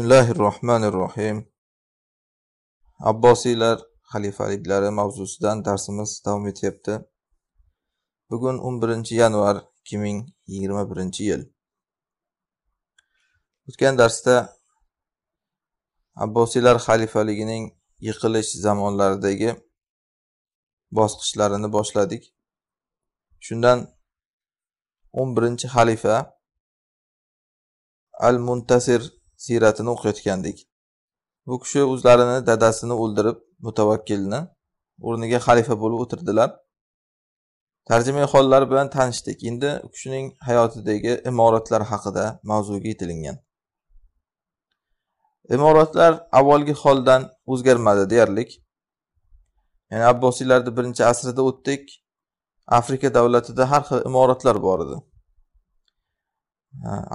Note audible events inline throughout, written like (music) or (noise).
bismillahi rohmanir rohim abbosiylar xalifaliklari mavzusidan darsimiz davom etyapti bugun 11 yanvar 2021 yil o'tgan darsda abbosiylar xalifaligining yiqilish zamonlaridagi bosqichlarini boshladik shundan 11 xalifa al muntasir siyratini o'qiyotgandik bu kishi o'zlarini dadasini o'ldirib mutavakkilni o'rniga xalifa bo'lib o'tirdilar tarjimai hollar bilan tanishdik endi u kishining hayotidagi imoratlar haqida mavzuga yetilingan imoratlar avvalgi holdan o'zgarmadi deyarlik ya'ni abbosiylarni birinchi asrida o'tdik afrika davlatida har xil imoratlar bor edi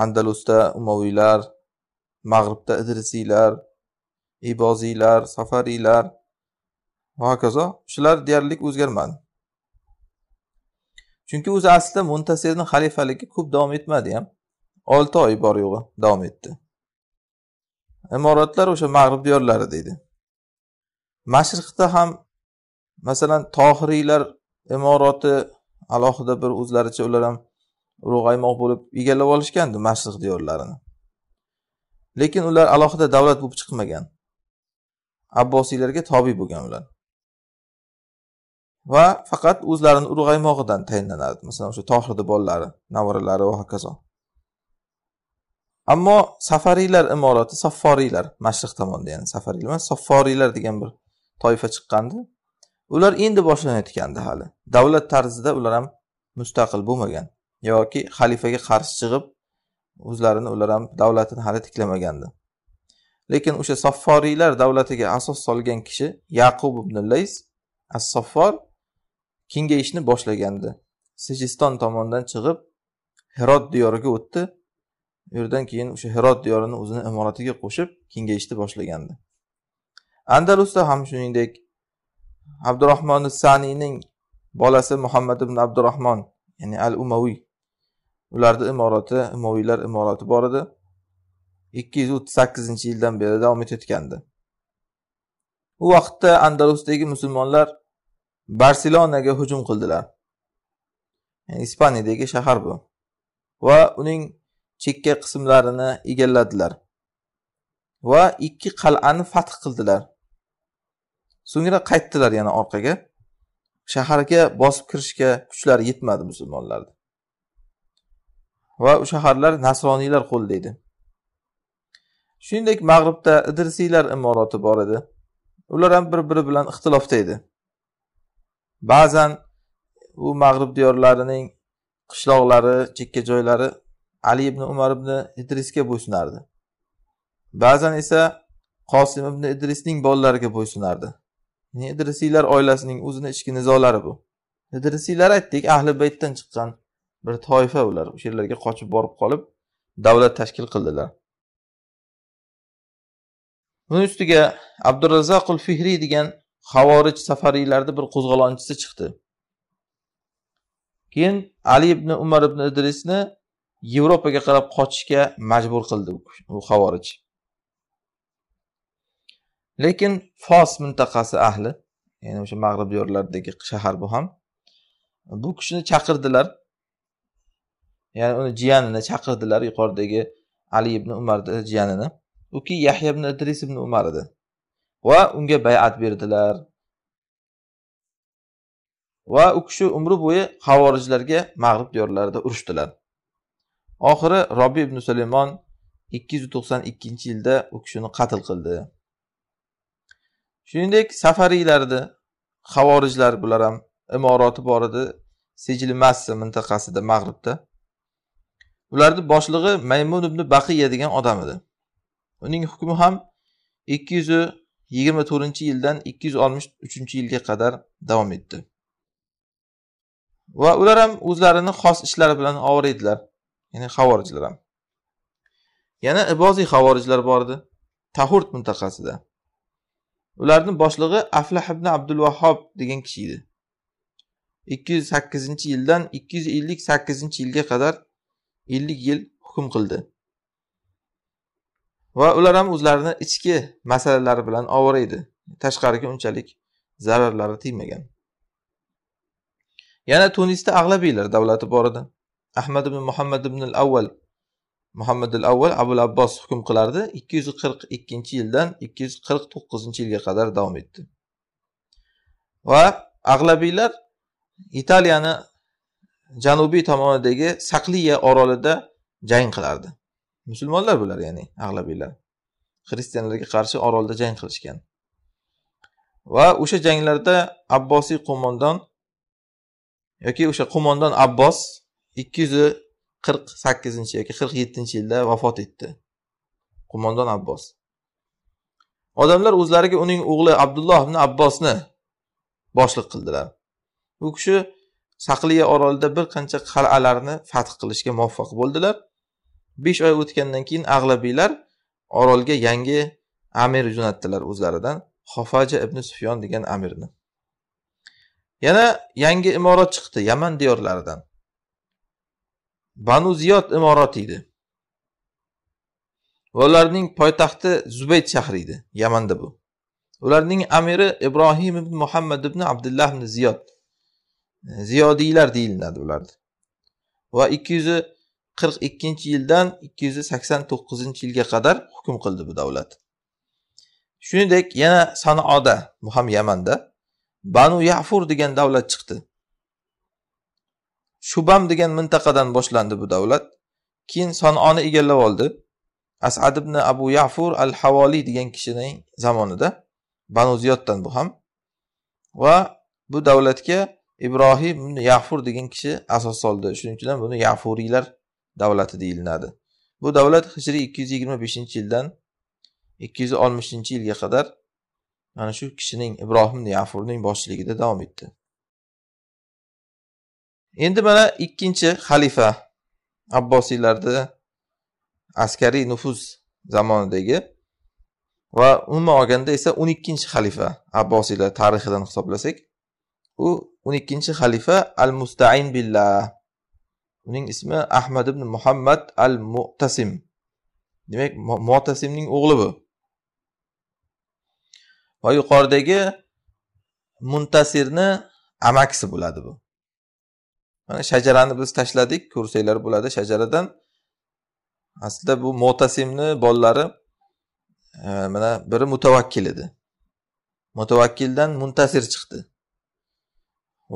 andalusda umaviylar mag'ribda idrisiylar iboziylar safariylar va hokazo shular deyarli o'zgarmadi chunki o'zi aslida muntasirni xalifaligi ko'p davom etmadi ham olti oy bor yo'g'i davom etdi imoratlar o'sha mag'rib diyorlari deydi mashriqda ham masalan tohiriylar imorati alohida bir o'zlaricha ular ham urug' aymoq bo'lib egallab olishgandi mashriq diyorlarini lekin ular alohida davlat bo'lib chiqmagan abbosiylarga tobe bo'lgan ular va faqat o'zlarini ulg'aymog'idan tayinlanardi masalan o'sha tohirni bolalari navaralari va hokazo ammo safariylar imorati safforiylar mashriq tomonda ya'ni safariylar emas safforiylar degan bir toifa chiqqandi ular endi boshlanayotgandi hali davlat tarzida ular ham mustaqil bo'lmagan yoki xalifaga qarshi chiqib o'zlarini ular ham davlatini hali tiklamagandi lekin o'sha sofforiylar davlatiga asos solgan kishi yaqub ibn lays as saffor kengayishni boshlagandi sijiston tomondan chiqib herot diyoriga o'tdi u yerdan keyin o'sha herot diyorini o'zini imoratiga qo'shib kengayishni boshlagandi andalusda ham shuningdek abdurahmon saniyning bolasi muhammad ibn abdurahmon ya'ni al umaviy ularni imorati imoviylar imorati bor edi ikki yuz o'ttiz sakkizinchi yildan beri davom etayotgandi u vaqtda andalusdagi musulmonlar barselonaga hujum qildilar yani ispaniyadagi shahar bu va uning chekka qismlarini egalladilar va ikki qal'ani fath qildilar so'ngra qaytdilar yana orqaga shaharga bosib kirishga kuchlari yetmadi musulmonlarni va shaharlar nasroniylar qo'llaydi shuningdek mag'ribda idrisiylar imorati bor edi ular ham bir biri bilan ixtilofda edi ba'zan u mag'rib diyorlarining qishloqlari chekka joylari ali ibn umar ibn idrisga bo'ysunardi ba'zan esa qosim ibn idrisning bolalariga bo'ysunardi idrisiylar oilasining o'zini ichki nizolari bu idrisiylar aytdik ahli baytdan chiqqan bir toifa ular o'sha yerlarga qochib borib qolib davlat tashkil qildilar buni ustiga abdurazzaqul fihriy degan havorij safariylarni bir qo'zg'olonchisi chiqdi keyin ali ibn umar ibn idrisni yevropaga qarab qochishga majbur qildi u havorij lekin fos mintaqasi ahli ya'ni o'sha mag'rib diyorlaridagi shahar bu ham bu kishini chaqirdilar ya'ni uni jiyanini chaqirdilar yuqoridagi ali ibn umarni jiyanini uki yahya ibn idris ibn umar edi va unga bayat berdilar va u kishi umri bo'yi havorijlarga mag'rib diyorlarida urushdilar oxiri robbi ibn sulaymon ikki yuz to'qson ikkinchi yilda u kishini qatl qildi shuningdek safariylarni havorijlar bular ham imorati bor edi sijil mintaqasida mag'ribda ularni boshlig'i maymun ibn baqiya degan odam edi uning hukmi ham ikki yuz yigirma to'rtinchi yildan ikki yuz oltmish uchinchi yilga qadar davom etdi va ular ham o'zlarini xos ishlari bilan ovora edilar ya'ni havorijlar ham yana iboziy havorijlar bor edi tahurt mintaqasida ularni boshlig'i aflah ibn abdul vahob degan kishi edi ikki yuz sakkizinchi yildan ikki yuz ellik sakkizinchi yilga qadar ellik yil hukm qildi va ular ham o'zlarini ichki masalalari bilan ovora edi tashqariga unchalik zararlari tegmagan yana tunisda ag'labiylar davlati bor edi ahmad ibn muhammad ibn al avval muhammad al avval abul abbos hukm qilardi ikki yuz qirq ikkinchi yildan ikki yuz qirq to'qqizinchi yilga qadar davom etdi va ag'labiylar italiyani janubiy tomonidagi saqliya orolida jang qilardi musulmonlar bular ya'ni ag'labiylar xristianlarga qarshi orolda jang qilishgan va o'sha janglarda abbosiy qo'mondon yoki o'sha qo'mondon abbos ikki yuz qirq sakkizinchi yoki qirq yettinchi yilda vafot etdi qo'mondon abbos odamlar o'zlariga uning o'g'li abdulloh ibn abbosni boshliq qildilar u kishi saqliya orolida bir qancha qal'alarni fath qilishga muvaffaq bo'ldilar besh oy o'tgandan keyin ag'labiylar orolga yangi amir jo'natdilar o'zlaridan xofaja ibn sufyon degan amirni yana yangi imorat chiqdi yaman diyorlaridan banu ziyod imorati edi va ularning poytaxti zubayd shahri edi yamanda bu ularning amiri ibrohim ibn muhammad ibn abdullah ibn ziyod ziyodiylar deyiladi ularni va ikki yuz qirq ikkinchi yildan ikki yuz sakson to'qqizinchi yilga qadar hukm qildi bu davlat shuningdek yana sanoda bu ham yamanda banu yafur degan davlat chiqdi shubam degan mintaqadan boshlandi bu davlat keyin sanoni egallab oldi asad ibn abu yafur al havoliy degan kishining zamonida banu ziyoddan bu ham va bu davlatga ibrohim ibn yafur degan kishi asos soldi shuning uchun ham buni yafuriylar davlati deyilinadi bu davlat hijriy ikki yuz yigirma beshinchi yildan ikki yuz oltmishinchi yilga qadar mana shu kishining ibrohim yafurning boshchiligida davom etdi endi mana ikkinchi xalifa abbosiylarni askariy nufuz zamonidagi va umuman olganda esa o'n ikkinchi xalifa abbosiylar tarixidan hisoblasak u o'n ikkinchi xalifa al mustain billah uning ismi ahmad ibn muhammad al mutasim demak mutasimning o'g'li bu va yuqoridagi muntasirni amakisi bo'ladi bu mana shajarani biz tashladik ko'rsanglar bo'ladi shajaradan aslida bu mutasimni bolalari e, mana biri mutavakkil edi mutavakkildan muntasir chiqdi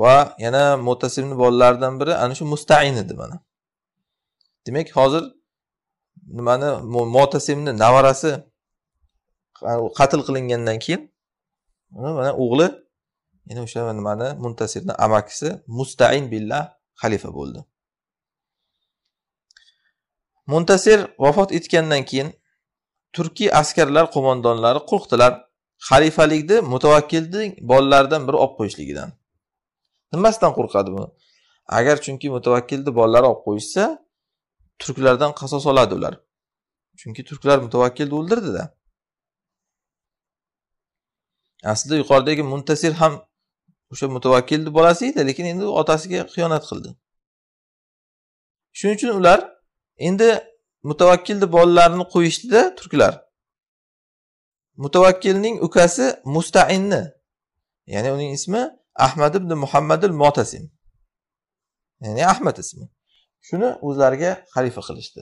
va yana mutasimni bolalaridan biri ana shu mustain edi mana demak hozir nimani mo'tasimni nevarasi qatl qilingandan keyin mana o'g'li yana o'sha nimani muntasirni amakisi mustain billah xalifa bo'ldi muntasir vafot etgandan keyin turkiy askarlar qo'mondonlari qo'rqdilar xalifalikni mutavakkilning bolalaridan biri olib qo'yishligidan nimasidan qo'rqadi bu agar chunki mutavakkilni bolalari olib qo'yishsa turklardan qasos oladi ular chunki turklar mutavakkilni o'ldirdida aslida yuqoridagi muntasir ham o'sha mutavakkilni bolasi edi lekin endi otasiga xiyonat qildi shuning uchun ular endi mutavakkilni bolalarini qo'yishdida turklar mutavakkilning ukasi mustainni ya'ni uning ismi ahmad ibn muhammadil motasim ya'ni ahmad ismi shuni o'zlariga xalifa qilishdi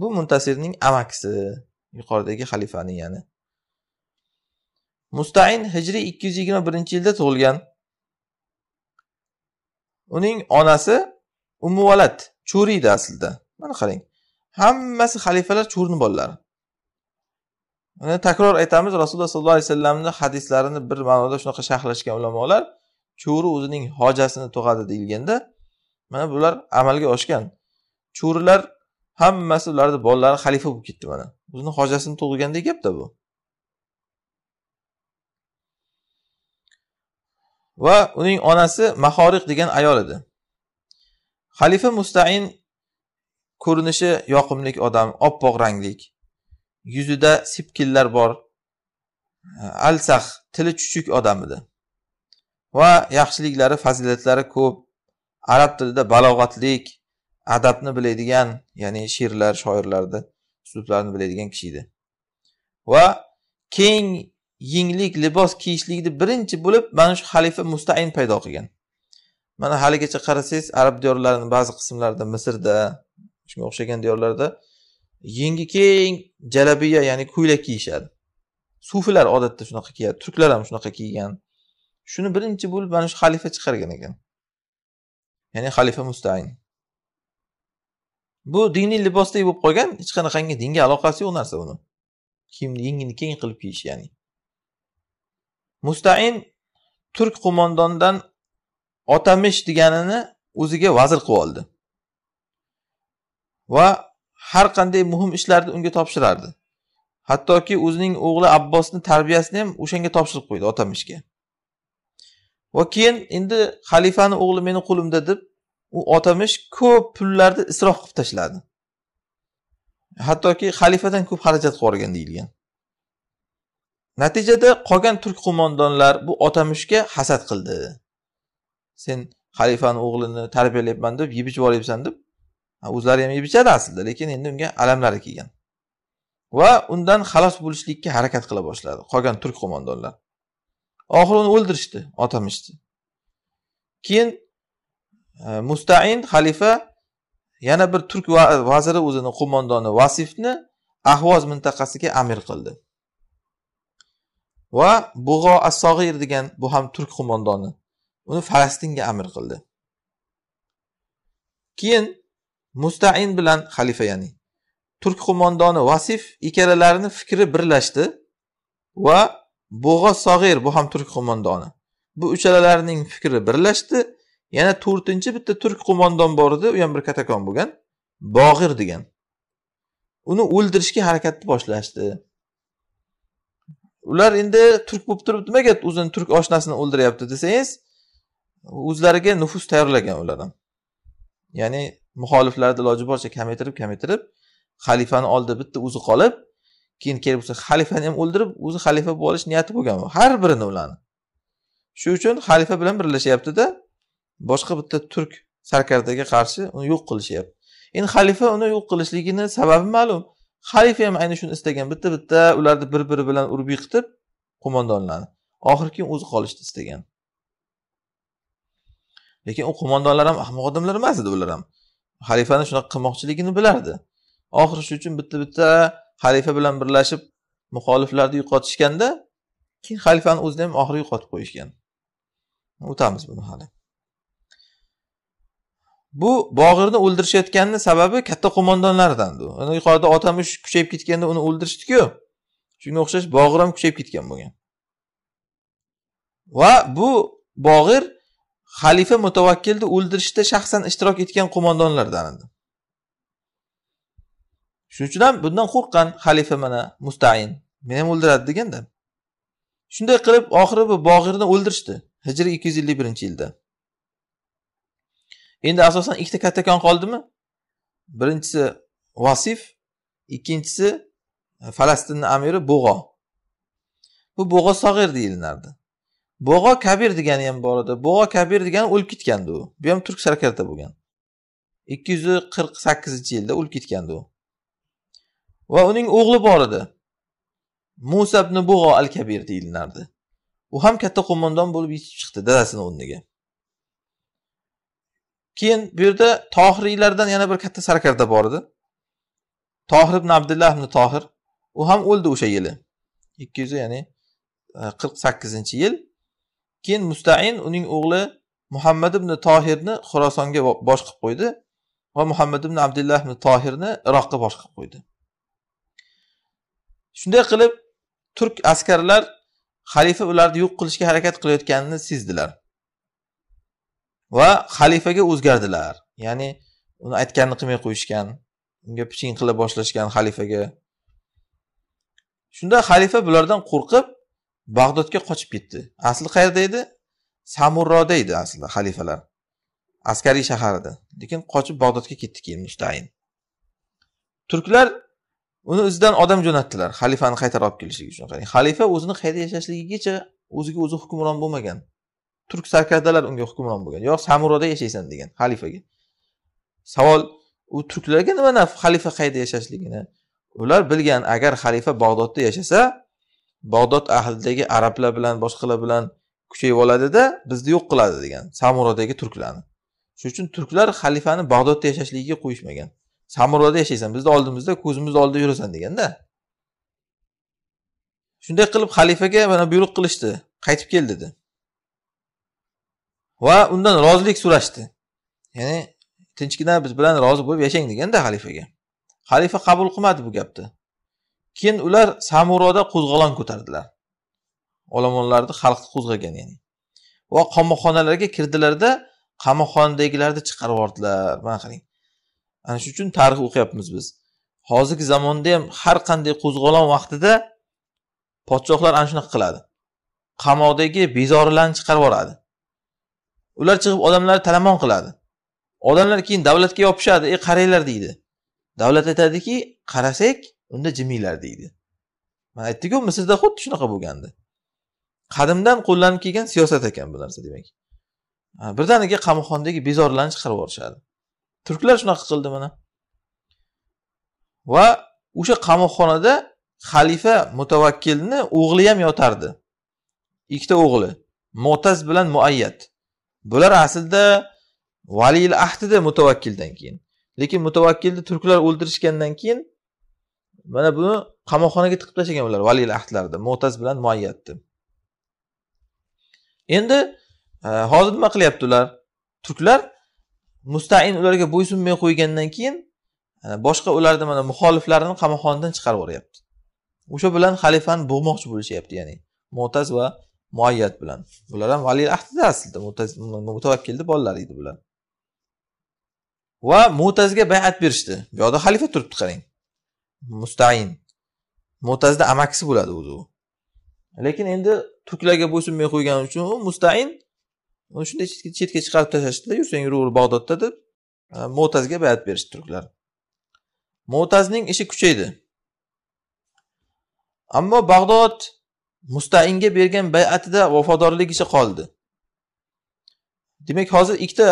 bu muntasirning amakisi yuqoridagi xalifaning yana mustain hijriy ikki yuz yigirma birinchi yilda tug'ilgan uning onasi umuvalat churiydi aslida mana qarang hammasi xalifalar churni bolalari mana takror aytamiz rasululloh sollallohu alayhi vasallamni hadislarini bir ma'noda shunaqa sharhlashgan ulamolar cho'ri o'zining hojasini tug'adi deyilganda mana bular amalga oshgan cho'rilar hammasi ularni bolalari xalifa bo'lib ketdi mana o'zini hojasini tug'ilgandek gapda bu va uning onasi mahoriq degan ayol edi xalifa mustain ko'rinishi yoqimli odam oppoq ranglik yuzida sepkillar bor alsah tili chuchuk odam edi va yaxshiliklari fazilatlari ko'p arab tilida balog'atlik adabni biladigan ya'ni she'rlar shoirlarni uslublarini biladigan kishi edi va keng yenglik libos kiyishlikni birinchi bo'lib mana shu xalifa mustayin paydo qilgan mana haligacha qarasangiz arab diyorlarini ba'zi qismlarida misrda shunga o'xshagan diyorlarda yengi keng jalabiya ya'ni ko'ylak kiyishadi sufilar odatda shunaqa kiyadi turklar ham shunaqa kiygan shuni birinchi bo'lib mana shu xalifa chiqargan ekan ya'ni xalifa mustayn bu diniy libosdek bo'lib qolgan hech qanaqangi dinga aloqasi yo'q narsa buni kiyimni yengini keng qilib kiyish ya'ni mustain turk qo'mondondan otamish deganini o'ziga vazir qilib oldi va har qanday muhim ishlarni unga topshirardi hattoki o'zining o'g'li abbosni tarbiyasini ham o'shanga topshirib qo'ydi otamishga va keyin endi xalifani o'g'li meni qo'limda deb u otamish ko'p pullarni isrof qilib tashladi hattoki xalifadan ko'p xarajat qilib yuborgan deyilgan natijada qolgan turk qo'mondonlar bu otamishga hasad qildi sen xalifani o'g'lini tarbiyalayapman deb yeb ichib yuboryapsan deb o'zlari ham yeb ichadi aslida lekin endi unga alamlari kelgan va undan xalos bo'lishlikka harakat qila boshladi qolgan turk qo'mondonlar oxiri uni o'ldirishdi otamishdi keyin e, mustain xalifa yana bir turk vaziri o'zini qo'mondoni vasifni ahvoz mintaqasiga amir qildi va bug'o assog'ir degan bu ham turk qo'mondoni uni falastinga amir qildi keyin mustain bilan xalifa ya'ni turk qo'mondoni vasif ikkalalarini fikri birlashdi va bo'g'a sog'ir bu ham turk qo'mondoni bu uchalalarning fikri birlashdi yana to'rtinchi bitta turk qo'mondon bor edi u ham bir katakon bo'lgan bog'ir degan uni o'ldirishga harakatni boshlashdi ular endi turk bo'lib turib nimaga o'zini turk oshnasini o'ldiryapti desangiz o'zlariga nufus tayyorlagan ular ham ya'ni muxoliflarni iloji boricha kamaytirib kamaytirib xalifani oldida bitta o'zi qolib keyin kelib xalifani ham o'ldirib o'zi xalifa bo'lish niyati bo'lgan har birini ularni shuning uchun xalifa bilan birlashyaptida boshqa bitta turk sarkardaga qarshi uni yo'q qilishyapti endi xalifa uni yo'q qilishligini sababi ma'lum xalifa ham ayni shuni istagan bitta bitta ularni bir biri bilan urib yiqitib qo'mondonlarni oxiri keyin o'zi qolishni istagan lekin u qo'mondonlar ham ahmoq odamlar emas edi ular ham xalifani shunaqa qilmoqchiligini bilardi oxiri shu uchun bitta bitta xalifa bilan birlashib muxoliflarni yo'qotishganda keyin xalifani o'zini ham oxiri yo'qotib qo'yishgan o'tamiz buni hali bu bog'irni o'ldirishayotganini sababi katta qo'mondonlardan uni yuqorida otamush kuchayib ketganda uni o'ldirishdiku shunga o'xshash bog'ir ham kuchayib ketgan bo'lgan va bu bog'ir xalifa mutavakkilni o'ldirishda shaxsan ishtirok etgan qo'mondonlardan edi shuning uchun ham bundan qo'rqqan xalifa mana mustayin meni ham o'ldiradi deganda shunday qilib oxiri bu bog'irni o'ldirishdi hijriy ikki yuz ellik birinchi yilda endi asosan ikkita kattakon qoldimi birinchisi vasif ikkinchisi falastinni amiri bo'g'o bu bo'g'o sog'ir deyilardi bo'g'o kabir degani ham bor edi bo'g'o kabir degani o'lib ketgandi u bu ham turk sarkarda bo'lgan ikki yuz qirq sakkizinchi yilda o'lib ketgandi u va uning o'g'li bor edi musa ibn bug'o al kabir deyilinardi u ham katta qo'mondon bo'lib yetib chiqdi dadasini o'rniga keyin bu yerda tohiriylardan yana bir katta sarkarda bor edi tohir ibn abdullah ibn tohir u ham o'ldi o'sha yili ikki yuz ya'ni e, qirq sakkizinchi yil keyin mustain uning o'g'li muhammad ibn tohirni xurosonga bosh qilib qo'ydi va muhammad ibn abdullah ibn tohirni iroqqa bosh qilib qo'ydi shunday qilib turk askarlar xalifa ularni yo'q qilishga harakat qilayotganini sezdilar va xalifaga o'zgardilar ya'ni uni aytganini qilmay qo'yishgan unga piching qila boshlashgan xalifaga shunda xalifa bulardan qo'rqib bag'dodga qochib ketdi asli qayerda edi samurroda edi aslida xalifalar askariy shaharida lekin qochib bag'dodga ketdi keyin mustayin turklar uni izidan odam jo'natdilar xalifani qaytarib olib kelishligi uchun qarang xalifa o'zini qayerda yashashligigacha o'ziga o'zi hukmron bo'lmagan turk sarkardalar unga hukmron bo'lgan yo samuroda yashaysan degan xalifaga savol u turklarga nima naf xalifa qayerda yashashligini ular bilgan agar xalifa bag'dodda yashasa bag'dod ahlidagi arablar bilan boshqalar bilan kuchayib oladida bizni yo'q qiladi degan samuradagi turklarni shuning uchun turklar xalifani bag'dodda yashashligiga qo'yishmagan samurada yashaysan bizni oldimizda ko'zimizni oldida yurasan deganda shunday qilib xalifaga mana buyruq qilishdi qaytib kel dedi va undan rozilik so'rashdi ya'ni tinchgina biz bilan rozi bo'lib yashang deganda xalifaga xalifa qabul qilmadi bu gapni keyin ular samuroda qo'zg'olon ko'tardilar olomonlarni xalqni qo'zg'agan ya'ni va qamoqxonalarga kirdilarda qamoqxonadagilarni chiqarib yubordilar mana qarang ana shuning uchun tarix o'qiyapmiz biz hozirgi zamonda ham har qanday qo'zg'olon vaqtida podshohlar ana shunaqa qiladi qamoqdagi bezorilarni chiqarib yuboradi ular chiqib odamlarni talamon qiladi odamlar keyin davlatga yopishadi e qaranglar deydi davlat aytadiki qarasak unda jiminglar deydi man aytdiku misrda xuddi shunaqa bo'lgandi qadimdan qo'llanib kelgan siyosat ekan bu narsa demak birdaniga qamoqxonadagi bezorilarni chiqarib yuborishadi turklar shunaqa qildi mana va o'sha qamoqxonada xalifa mutavakkilni o'g'li ham yotardi ikkita o'g'li mo'taz bilan muayyat bular aslida valiyil ahdida mutavakkildan keyin lekin mutavakkilni turklar o'ldirishgandan keyin mana buni qamoqxonaga tiqib tashlagan ular valiyl ahdlarida mo'taz bilan muayyatni endi e, hozir nima qilyapti ular turklar mustain ularga bo'ysunmay qo'ygandan keyin e, boshqa ularni mana muxoliflarini qamoqxonadan chiqarib yuboryapti o'sha bilan xalifani bo'g'moqchi bo'lishyapti ya'ni mo'taz va muayyat bilan bular ham valiy ahdida aslida mutavakkilni bolalari edi bular va mo'tazga bayat berishdi bu yoqda xalifa turibdi qarang mustayin mo'tazda amakisi bo'ladi o'zi u lekin endi turklarga bo'ysunmay qo'ygani uchun u mustayin uni shunday chetga chiqarib tashlashdida yursang yuraver bag'dodda deb e, mo'tazga bayat berishdi turklar mo'tazning ishi kuchaydi ammo bag'dod mustainga bergan bayatida vafodorligicha qoldi demak hozir ikkita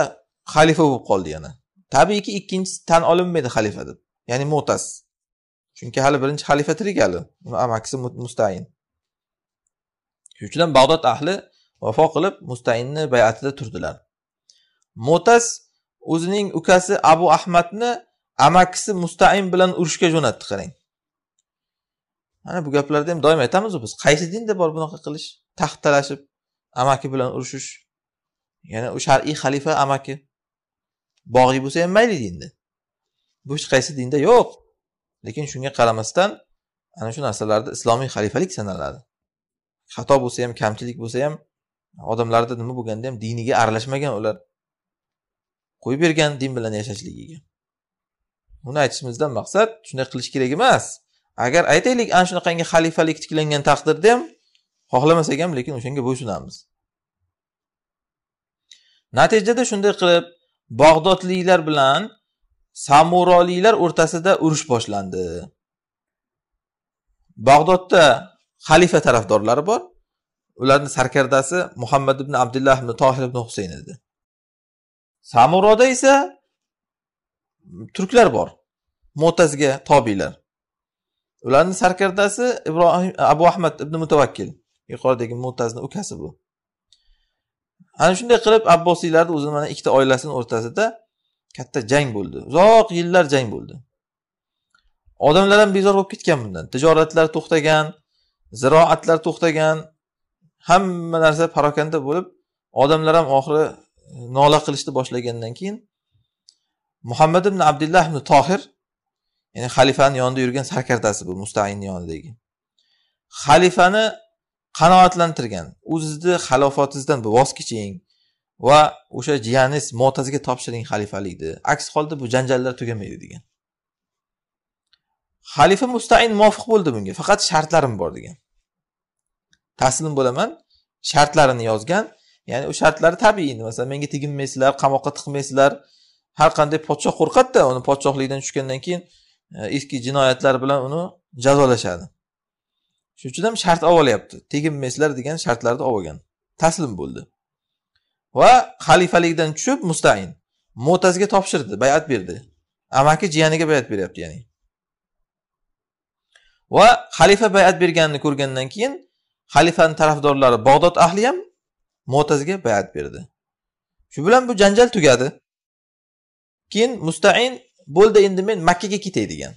xalifa bo'lib qoldi yana tabiiyki ikkinchisi tan olinmaydi xalifa deb ya'ni mo'taz chunki hali birinchi xalifa tirik hali amakisi mustayin shuning uchun ham bag'dod ahli vafo qilib mustayinni bayatida turdilar mo'tas o'zining ukasi abu ahmadni amakisi mustayin bilan urushga jo'natdi qarang mana bu gaplarni ham doim aytamizu biz qaysi dinda bor bunaqa qilish taxt talashib amaki bilan urushish ya'ni u shar'iy xalifa amaki bog'iy bo'lsa ham mayli dinda bu hech qaysi dinda yo'q lekin shunga qaramasdan ana shu narsalarda islomiy xalifalik sanaladi xato bo'lsa ham kamchilik bo'lsa ham odamlarda nima bo'lganda ham diniga aralashmagan ular qo'yib bergan din bilan yashashligiga buni aytishimizdan maqsad shunday qilish kerak emas agar aytaylik ana shunaqangi xalifalik tiklangan taqdirda ham xohlamasak ham lekin o'shanga bo'ysunamiz natijada shunday qilib bag'dodliklar bilan samuroliylar o'rtasida urush boshlandi bag'dodda xalifa tarafdorlari bor ularni sarkardasi muhammad ibn abdullah ibn tohir ibn husayn edi samuroda esa turklar bor mo'tazga tobiylar ularni sarkardasi ibrohim abu ahmad ibn mutavakkil yuqoridagi mo'tazni ukasi bu ana shunday qilib abbosiylarni o'zini mana ikkita oilasini o'rtasida katta jang bo'ldi uzoq yillar jang bo'ldi odamlar ham bezor bo'lib ketgan bundan tijoratlar to'xtagan ziroatlar to'xtagan hamma narsa parokanda bo'lib odamlar ham oxiri e, nola qilishni boshlagandan keyin muhammad ibn abdullah ibn tohir ya'ni xalifani yonida yurgan sarkardasi bu mustainni yonidagi xalifani qanoatlantirgan o'zizni xalofatingizdan voz keching va o'sha jiyaningiz motaziga topshiring xalifalikni aks holda bu janjallar tugamaydi degan xalifa mustain muvofiq bo'ldi bunga faqat shartlarim bor degan taslim bo'laman shartlarini yozgan ya'ni u shartlari tabiiy masalan menga teginmaysizlar qamoqqa tiqmaysizlar har qanday podshoh qo'rqadida uni podshohlikdan tushgandan keyin e, eski jinoyatlar bilan uni jazolashadi shuning uchun ham shart olib olyapti teginmaysizlar degan shartlarni olib olgan taslim bo'ldi va xalifalikdan tushib mustayin mo'tazga topshirdi bayat berdi amaki jiyaniga bayat beryapti ya'ni va xalifa bayat berganini ko'rgandan keyin xalifani tarafdorlari bag'dod ahli ham mo'tazga bayat berdi shu bilan bu janjal tugadi keyin mustain bo'ldi endi men makkaga ketay degan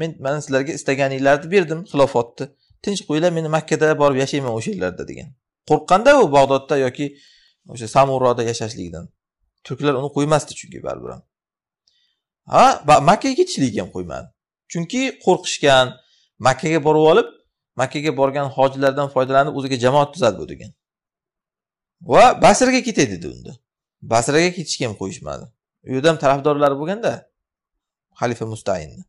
men mana sizlarga istaganinglarni berdim xilofatni tinch qo'yinglar meni makkada borib yashayman o'sha yerlarda degan qo'rqqanda u bag'dodda yoki o'sha samuroda yashashlikdan turklar uni qo'ymasdi chunki baribir ham ha makkaga ketishligiga ham qo'ymadi chunki qo'rqishgan makkaga borib olib makkaga borgan hojilardan foydalanib o'ziga jamoat tuzadi bu degan va basraga ketay dedi unda basraga ketishga ham qo'yishmadi u yerda ham tarafdorlari bo'lganda xalifa mustayinni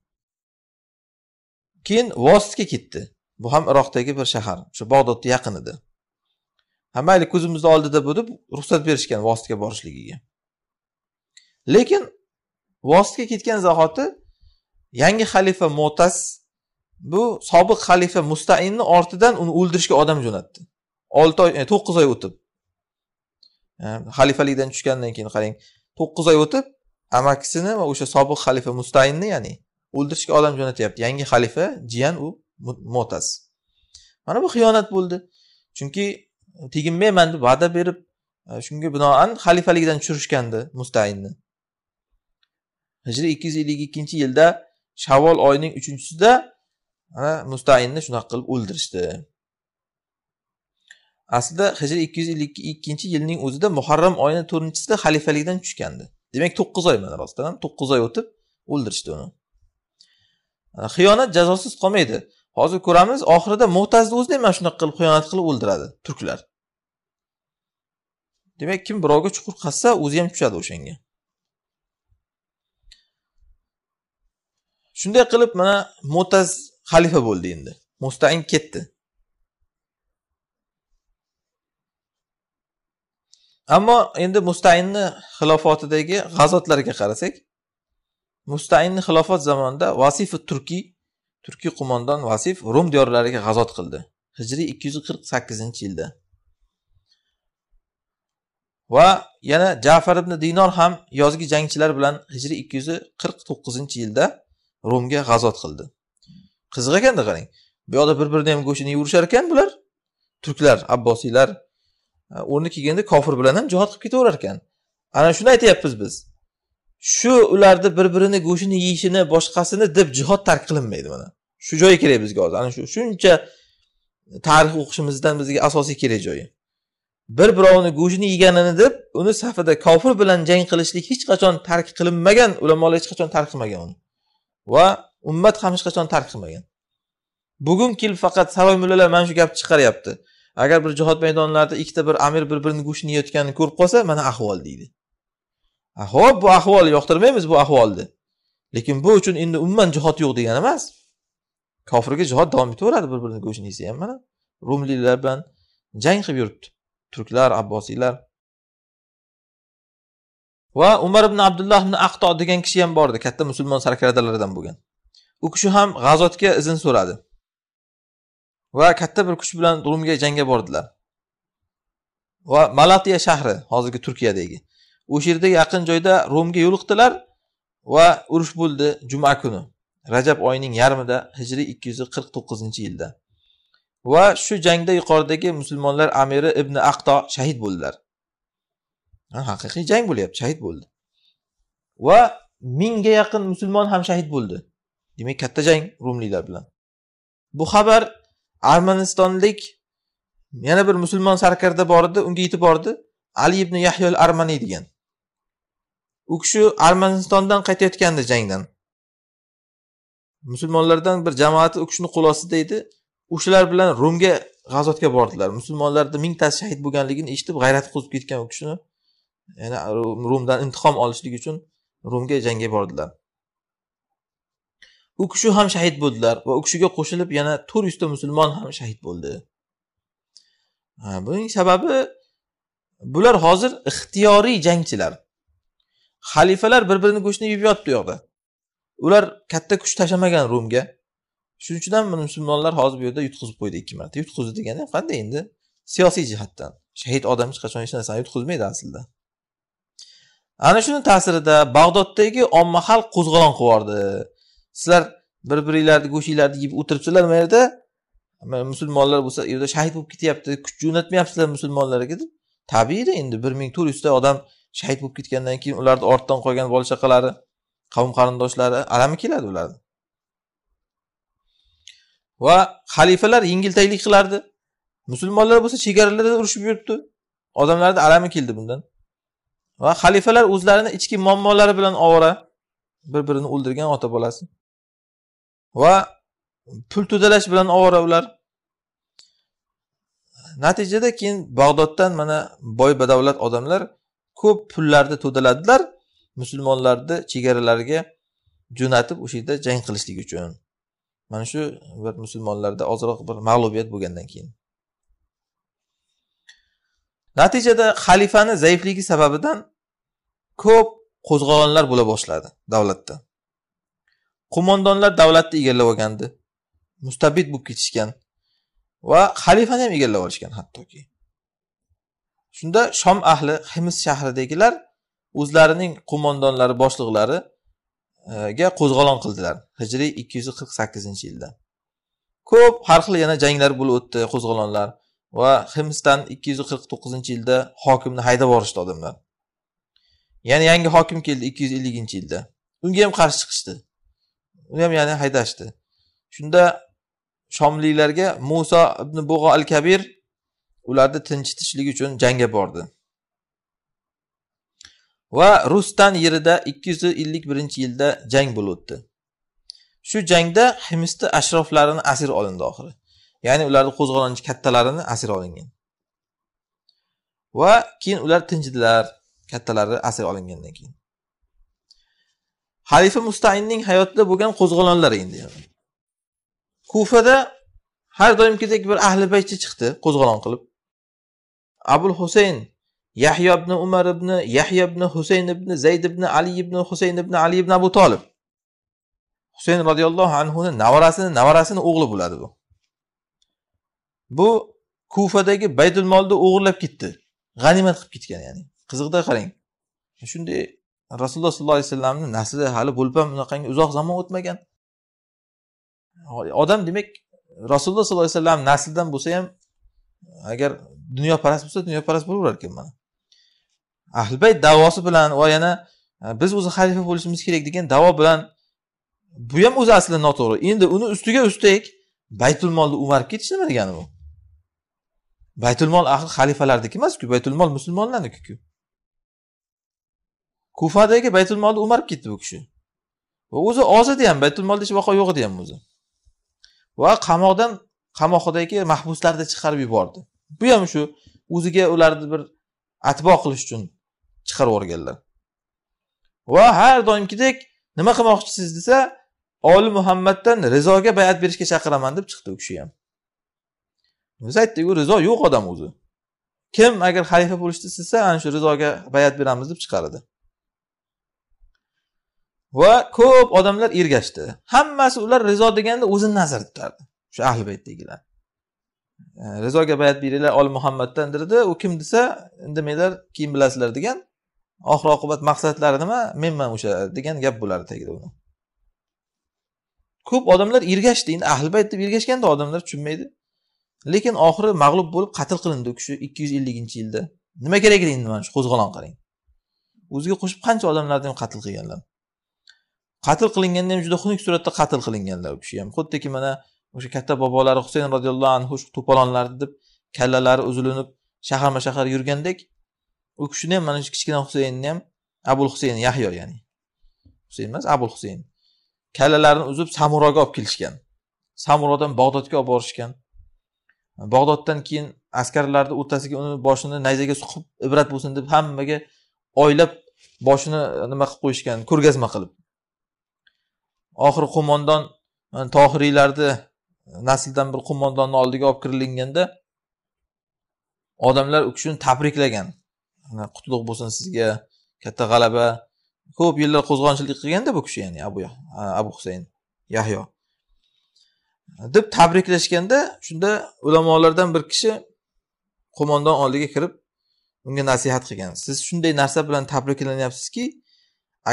keyin vosga ketdi bu ham iroqdagi bir shahar o'sha bog'dodni yaqinida mayli ko'zimizni oldida bu deb ruxsat berishgan vositga borishligiga lekin vositga ketgan zahoti yangi xalifa mo'tas bu sobiq xalifa mustainni ortidan uni o'ldirishga odam jo'natdi olti oy e, to'qqiz oy o'tib e, xalifalikdan tushgandan keyin qarang to'qqiz oy o'tib amakisini va o'sha sobiq xalifa mustainni ya'ni o'ldirishga odam jo'natyapti yangi xalifa jiyan u mo'tas mana bu xiyonat bo'ldi chunki teginmayman deb va'da berib e, shunga binoan xalifaligidan tushirishgandi mustayinni hijriy ikki yuz ellik ikkinchi yilda shavvol oyining uchinchisida ana mustayinni shunaqa qilib o'ldirishdi aslida hijriy ikki yuz ellik ikkinchi yilning o'zida muharram oyini to'rtinchisida xalifalikdan tushgandi demak to'qqiz oy mana rostdan ham to'qqiz oy o'tib o'ldirishdi uni xiyonat jazosiz qolmaydi hozir ko'ramiz oxirida muhtazni o'zini ham mana shunaqa qilib xiyonat qilib o'ldiradi turklar demak kim birovga chuqur qazsa o'zi ham tushadi o'shanga shunday qilib mana mo'taz xalifa bo'ldi endi mustain ketdi ammo endi mustainni xilofotidagi g'azotlarga qarasak mustainni xilofat zamonida vasifi turkiy turkiy qo'mondon vasif rum diyorlariga g'azot qildi hijriy ikki yuz qirq sakkizinchi yilda va yana jafar ibn dinor ham yozgi jangchilar bilan hijriy ikki yuz qirq to'qqizinchi yilda rumga g'azot qildi qiziq ekanda qarang bu yoqda bir birini ham go'shtini yuvurishar ekan bular turklar abbosiylar e, o'rni kelganda kofir bilan ham jihod qilib ketaverar ekan ana shuni aytyapmiz biz shu ularni bir birini go'shtini yeyishini boshqasini deb jihod tark qilinmaydi mana shu joyi kerak bizga hozir ana shu shuncha tarix o'qishimizdan bizga asosiy kerak joyi bir birovni go'shtini yeganini deb uni safida kofir bilan jang qilishlik hech qachon tark qilinmagan ulamolar hech qachon tark qilmagan uni va ummat ham hech qachon tark qilmagan bugun kelib faqat saroy mullalar mana shu gapni chiqaryapti agar bir jihod maydonlarida ikkita bir amir bir birini go'shtini yeyotganini ko'rib qolsa mana ahvol deydi ho'p bu ahvol yoqtirmaymiz bu ahvolni lekin bu uchun endi umuman jihod yo'q degani emas kofirga jihod davom etaveradi bir birini go'shtini yesa ham mana rumliylar bilan jang qilib yuribdi turklar abbosiylar va umar ibn abdulloh ibn aqto degan kishi ham bor edi katta musulmon sarkardalaridan bo'lgan u kishi ham g'azotga izn so'radi va katta bir kuch bilan rumga jangga bordilar va malatiya shahri hozirgi turkiyadagi o'sha yerda yaqin joyda romga yo'liqdilar va urush bo'ldi juma kuni rajab oyining yarmida hijriy ikki yuz qirq to'qqizinchi yilda va shu jangda yuqoridagi musulmonlar amiri ibn aqto shahid bo'ldilar haqiqiy jang bo'lyapti shahid bo'ldi va mingga yaqin musulmon ham shahid bo'ldi demak katta jang rumliklar bilan bu xabar armanistonlik yana bir musulmon sarkarda bor edi unga yetib bordi ali ibn yahyo armaniy degan u kishi armanistondan qaytayotgandi jangdan musulmonlardan bir jamoati u kishini qo'l ostida edi o'shalar bilan rumga g'azotga bordilar musulmonlarda mingtasi shahid bo'lganligini eshitib g'ayrati qo'zib ketgan u kishini yana rumdan intihom olishlik uchun rumga jangga bordilar u kishi ham shahid bo'ldilar va u kishiga qo'shilib yana to'rt yuzta musulmon ham shahid bo'ldi buning sababi bular hozir ixtiyoriy jangchilar xalifalar bir birini go'shtini yeb yotibdi u yoqda ular katta kuch tashlamagan rumga shuning uchun ham musulmonlar hozir bu yerda yutqizib qo'ydi ikki marta yutqizdi degani qanday endi siyosiy jihatdan shahid odam hech qachon hech narsani yutqizmaydi aslida ana shuni ta'sirida bag'doddagi omma xalq qo'zg'olon qilib yubordi sizlar bir biringlarni go'shtinglarni yeb o'tiribsizlar mana yerda musulmonlar bo'lsa u yerda shahid bo'lib ketyapti kuch jo'natmayapsizlar musulmonlarga deb tabiiyda endi bir ming to'rt yuzta odam shahid bo'lib ketgandan keyin ularni ortdan qolgan bola chaqalari qavm qarindoshlari alami keladi ularni va xalifalar yengiltaklik qilardi musulmonlar bo'lsa chegaralarda urushib yuribdi odamlarni alami keldi bundan va xalifalar o'zlarini ichki muammolari bilan ovora bir birini o'ldirgan ota bolasi va pul to'dalash bilan ovora ular natijada keyin bag'doddan mana boy badavlat odamlar ko'p pullarni to'daladilar musulmonlarni chegaralariga jo'natib o'sha yerda jang qilishlik uchun mana shu bir musulmonlarda ozroq bir mag'lubiyat bo'lgandan keyin natijada xalifani zaifligi sababidan ko'p qo'zg'olonlar bo'la boshladi davlatda qo'mondonlar davlatni egallab olgandi mustabid bo'lib ketishgan va xalifani ham egallab olishgan hattoki shunda shom ahli himis shahridagilar o'zlarining qo'mondonlari boshliqlariga e, qo'zg'olon qildilar hijriy ikki yuz qirq sakkizinchi yilda ko'p har xil yana janglar bo'lib o'tdi qo'zg'olonlar va himsdan ikki yuz qirq to'qqizinchi yilda hokimni haydab yuborishdi odamlar yana yangi hokim keldi ikki yuz elliginchi yilda unga ham qarshi chiqishdi uni ham ya'ni haydashdi shunda shomliklarga muso ibn bug'o al kabir ularni tinchitishlik uchun jangga bordi va rustan yerida ikki yuz ellik birinchi yilda jang bo'lib o'tdi shu jangda himisni ashroflarini asir olindi oxiri ya'ni ularni qo'zg'olonchi kattalarini asir olingan va keyin ular tinchidilar kattalari asir olingandan keyin halifa mustainning hayotida bo'lgan qo'zg'olonlar endi kufada har doimgidek bir ahli bayti chiqdi qo'zg'olon qilib abul husayn yahyo ibn umar ibn yahyo ibn husayn ibn zayd ibn ali ibn husayn ibn ali ibn abu tolib husayn roziyallohu anhuni navarasini navarasini o'g'li bo'ladi bu bu kufadagi baytul molni o'g'irlab ketdi g'animat qilib ketgan ya'ni qiziqda qarang shunday rasululloh sollallohu alayhi vasallamni nasli hali bo'lib ham unaqangi uzoq zamon o'tmagan odam demak rasululloh sollallohu alayhi vasallam naslidan bo'lsa ham agar dunyoparast bo'lsa dunyoparast bo'laverar ekan mana ahli bayt davosi bilan va yana e, biz o'zi xalifa bo'lishimiz kerak degan davo bilan bu ham o'zi aslida noto'g'ri endi uni ustiga ustak baytul molni o'marib ketish nima degani bu baytul mol ahli xalifalarniki emasku baytul mol musulmonlarnikiku kufadagi baytul molni o'marib ketdi bu kishi va o'zi ozidi ham baytul molda hech vaqo yo'q edi ham o'zi va qamoqdan qamoqdagi mahbuslarni chiqarib yubordi bu ham shu o'ziga ularni bir atbo qilish uchun chiqarib yuborganlar va har doimgidek nima qilmoqchisiz desa oli muhammaddan rizoga bayat berishga chaqiraman deb chiqdi u kishi ham o'zi aytdiku rizo yo'q odam o'zi kim agar xalifa bo'lishni istasa ana shu rizoga bayat beramiz deb chiqardi va ko'p odamlar ergashdi hammasi ular rizo deganda o'zini nazarda tutardi shu ahli baytdagilar rizoga bayat beringlar oli muhammaddan dedi u kim desa indamanglar keyin bilasizlar degan oxir oqibat maqsadlari nima menman o'sha degan gap bo'lardi tagida uni ko'p odamlar ergashdi endi ahli bayt deb ergashganda odamlar tushunmaydi lekin oxiri mag'lub bo'lib qatl qilindi u kishi ikki yuz elliginchi yilda nima kerak edi endi mana shu qo'zg'olon qarang o'ziga qo'shib qancha odamlarni ham qatl qilganlar qatl qilinganda ham juda xunuk suratda qatl qilinganlar u kishi ham xuddiki mana o'sha katta bobolari husayn roziyallohu anhu shu to'polonlarni deb kallalari uzilinib shaharma shahar yurgandek u kishini ham mana shu kichkina husaynni ham abul husayn yahyo ya'ni husayn emas abul husayn kallalarini uzib samuroga olib kelishgan samurodan bag'dodga olib borishgan bag'doddan keyin askarlarni o'rtasiga uni boshini nayzaga suqib ibrat bo'lsin deb hammaga oylab boshini nima qilib qo'yishgan ko'rgazma qilib oxiri qo'mondon tohiriylarni nasldan bir qo'mondonni oldiga olib kirilinganda odamlar u kishini tabriklagan qutlug' bo'lsin sizga katta g'alaba ko'p yillar qo'zg'onchilik qilganda bu kishi ya'ni abu abu husayn yahyo deb tabriklashganda shunda ulamolardan bir kishi qo'mondon oldiga kirib unga nasihat qilgan siz shunday narsa bilan tabriklanyapsizki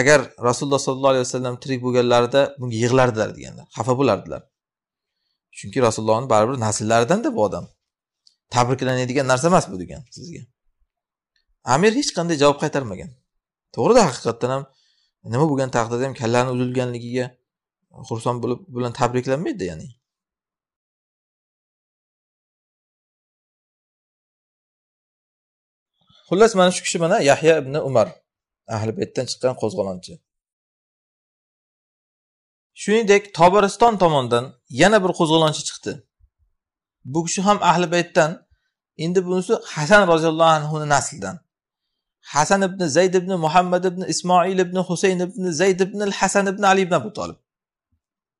agar rasululloh sollallohu alayhi vasallam tirik bo'lganlarida bunga yig'lardilar deganlar xafa bo'lardilar chunki rasulullohni baribir nasllaridan bu odam tabriklanadigan narsa emas bu degan sizga amir hech qanday javob qaytarmagan to'g'rida haqiqatdan ham nima bo'lgan taqdirda ham kallani uzilganligiga xursand bo'lib bilan tabriklanmaydi ya'ni xullas mana shu kishi mana yahya ibn umar ahli baytdan chiqqan qo'zg'olonchi Shuningdek, Tobariston tomonidan yana bir qo'zg'olonchi chiqdi. Bu kishi ham Ahli Baytdan, endi bunisi Hasan roziyallohu anhu naslidan. Hasan ibn Zayd ibn Muhammad ibn Ismoil ibn Husayn ibn Zayd ibn Hasan ibn Ali ibn Abu Talib.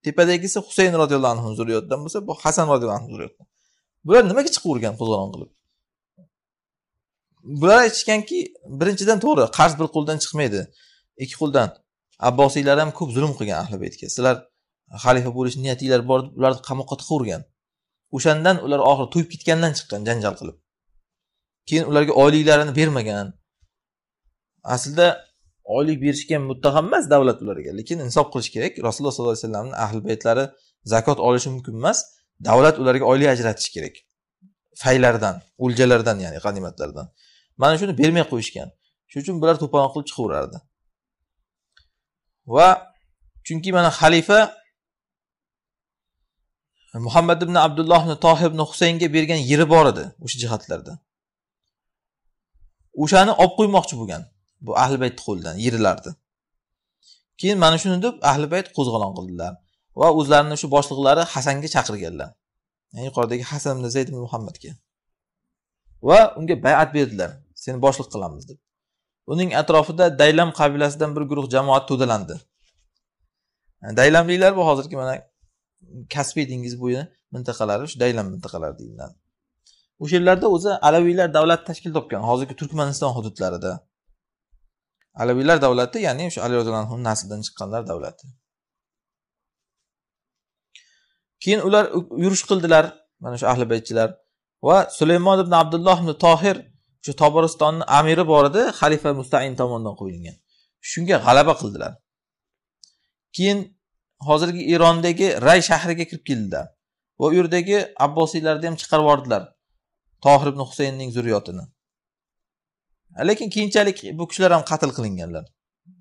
Tepadagisi Husayn roziyallohu anhu zurriyotidan bo'lsa, bu Hasan roziyallohu anhu zurriyotidan. Bular nimaga chiqavergan qo'zg'olon qilib? Bular aytishganki, birinchidan to'g'ri, qarz bir qo'ldan chiqmaydi, ikki qo'ldan. abbosiylar ham ko'p zulm qilgan ahli baytga sizlar xalifa bo'lish niyatinglar bor deb ularni qamoqqa tiqavergan o'shandan ular oxiri to'yib ketgandan chiqqan janjal qilib keyin ularga oyliklarini bermagan aslida oylik berishga muttaham emas davlat ularga lekin insof qilish kerak rasululloh sollallohu alayhi vasallamni ahli baytlari zakot olishi mumkin emas davlat ularga oylik ajratishi kerak faylardan o'ljalardan ya'ni g'animatlardan mana shuni bermay qo'yishgan shuning uchun bular to'polon qilib chiqaverardi va chunki mana xalifa muhammad ibn abdullohni tohir ibn husaynga bergan yeri bor edi o'sha jihatlarda o'shani olib qo'ymoqchi bo'lgan bu ahli baytni qo'lidan yerlarni keyin mana shuni deb ahli bayt qo'zg'olon qildilar va o'zlarini shu boshliqlari hasanga chaqirganlar ya'ni yuqoridagi hasan ibn zayd muhammadga va unga bayat berdilar seni boshliq qilamiz deb uning atrofida daylam qabilasidan bir guruh jamoat to'dalandi daylamliklar bu hozirgi mana kaspiy dengiz bo'yi mintaqalari shu daylam mintaqalari deyiladi o'sha yerlarda o'zi alaviylar davlati tashkil topgan hozirgi turkmaniston hududlarida alaviylar davlati ya'ni o'sha ali roziyallohu naslidan chiqqanlar davlati keyin ular yurish qildilar mana shu ahli baytchilar va sulaymon ibn abdulloh ibn tohir shu toboristonni amiri bor edi xalifa mustain tomonidan qo'yilgan shunga g'alaba qildilar keyin hozirgi erondagi ray shahriga kirib keldilar va u yerdagi abbosiylarni ham chiqarib yubordilar tohir ibn husaynning zurriyotini lekin keyinchalik bu kishilar ham qatl qilinganlar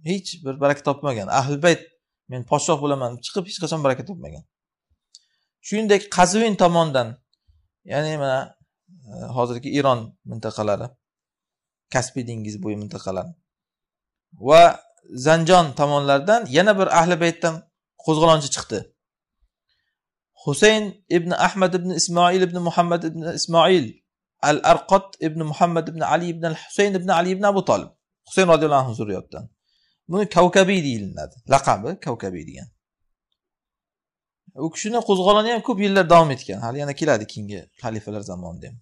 hech bir baraka topmagan ahli bayt men podshoh bo'laman chiqib hech qachon baraka topmagan shuningdek qazvin tomonidan ya'ni mana Э, hozirgi iron mintaqalari kaspiy dengizi bo'yi mintaqalari va zanjon tomonlaridan yana bir ahli baytdan qo'zg'olonchi chiqdi husayn ibn ahmad ibn ismoil ibn muhammad ibn ismoil al arqot ibn muhammad ibn ali ibn al husayn ibn ali ibn abu tolib husayn roziyallohu anhu zurriyotdan buni kavkabiy deyilinadi laqabi kavkabiy degan u kishini qo'zg'oloni ham ko'p yillar davom etgan hali yana keladi keyingi xalifalar zamonida ham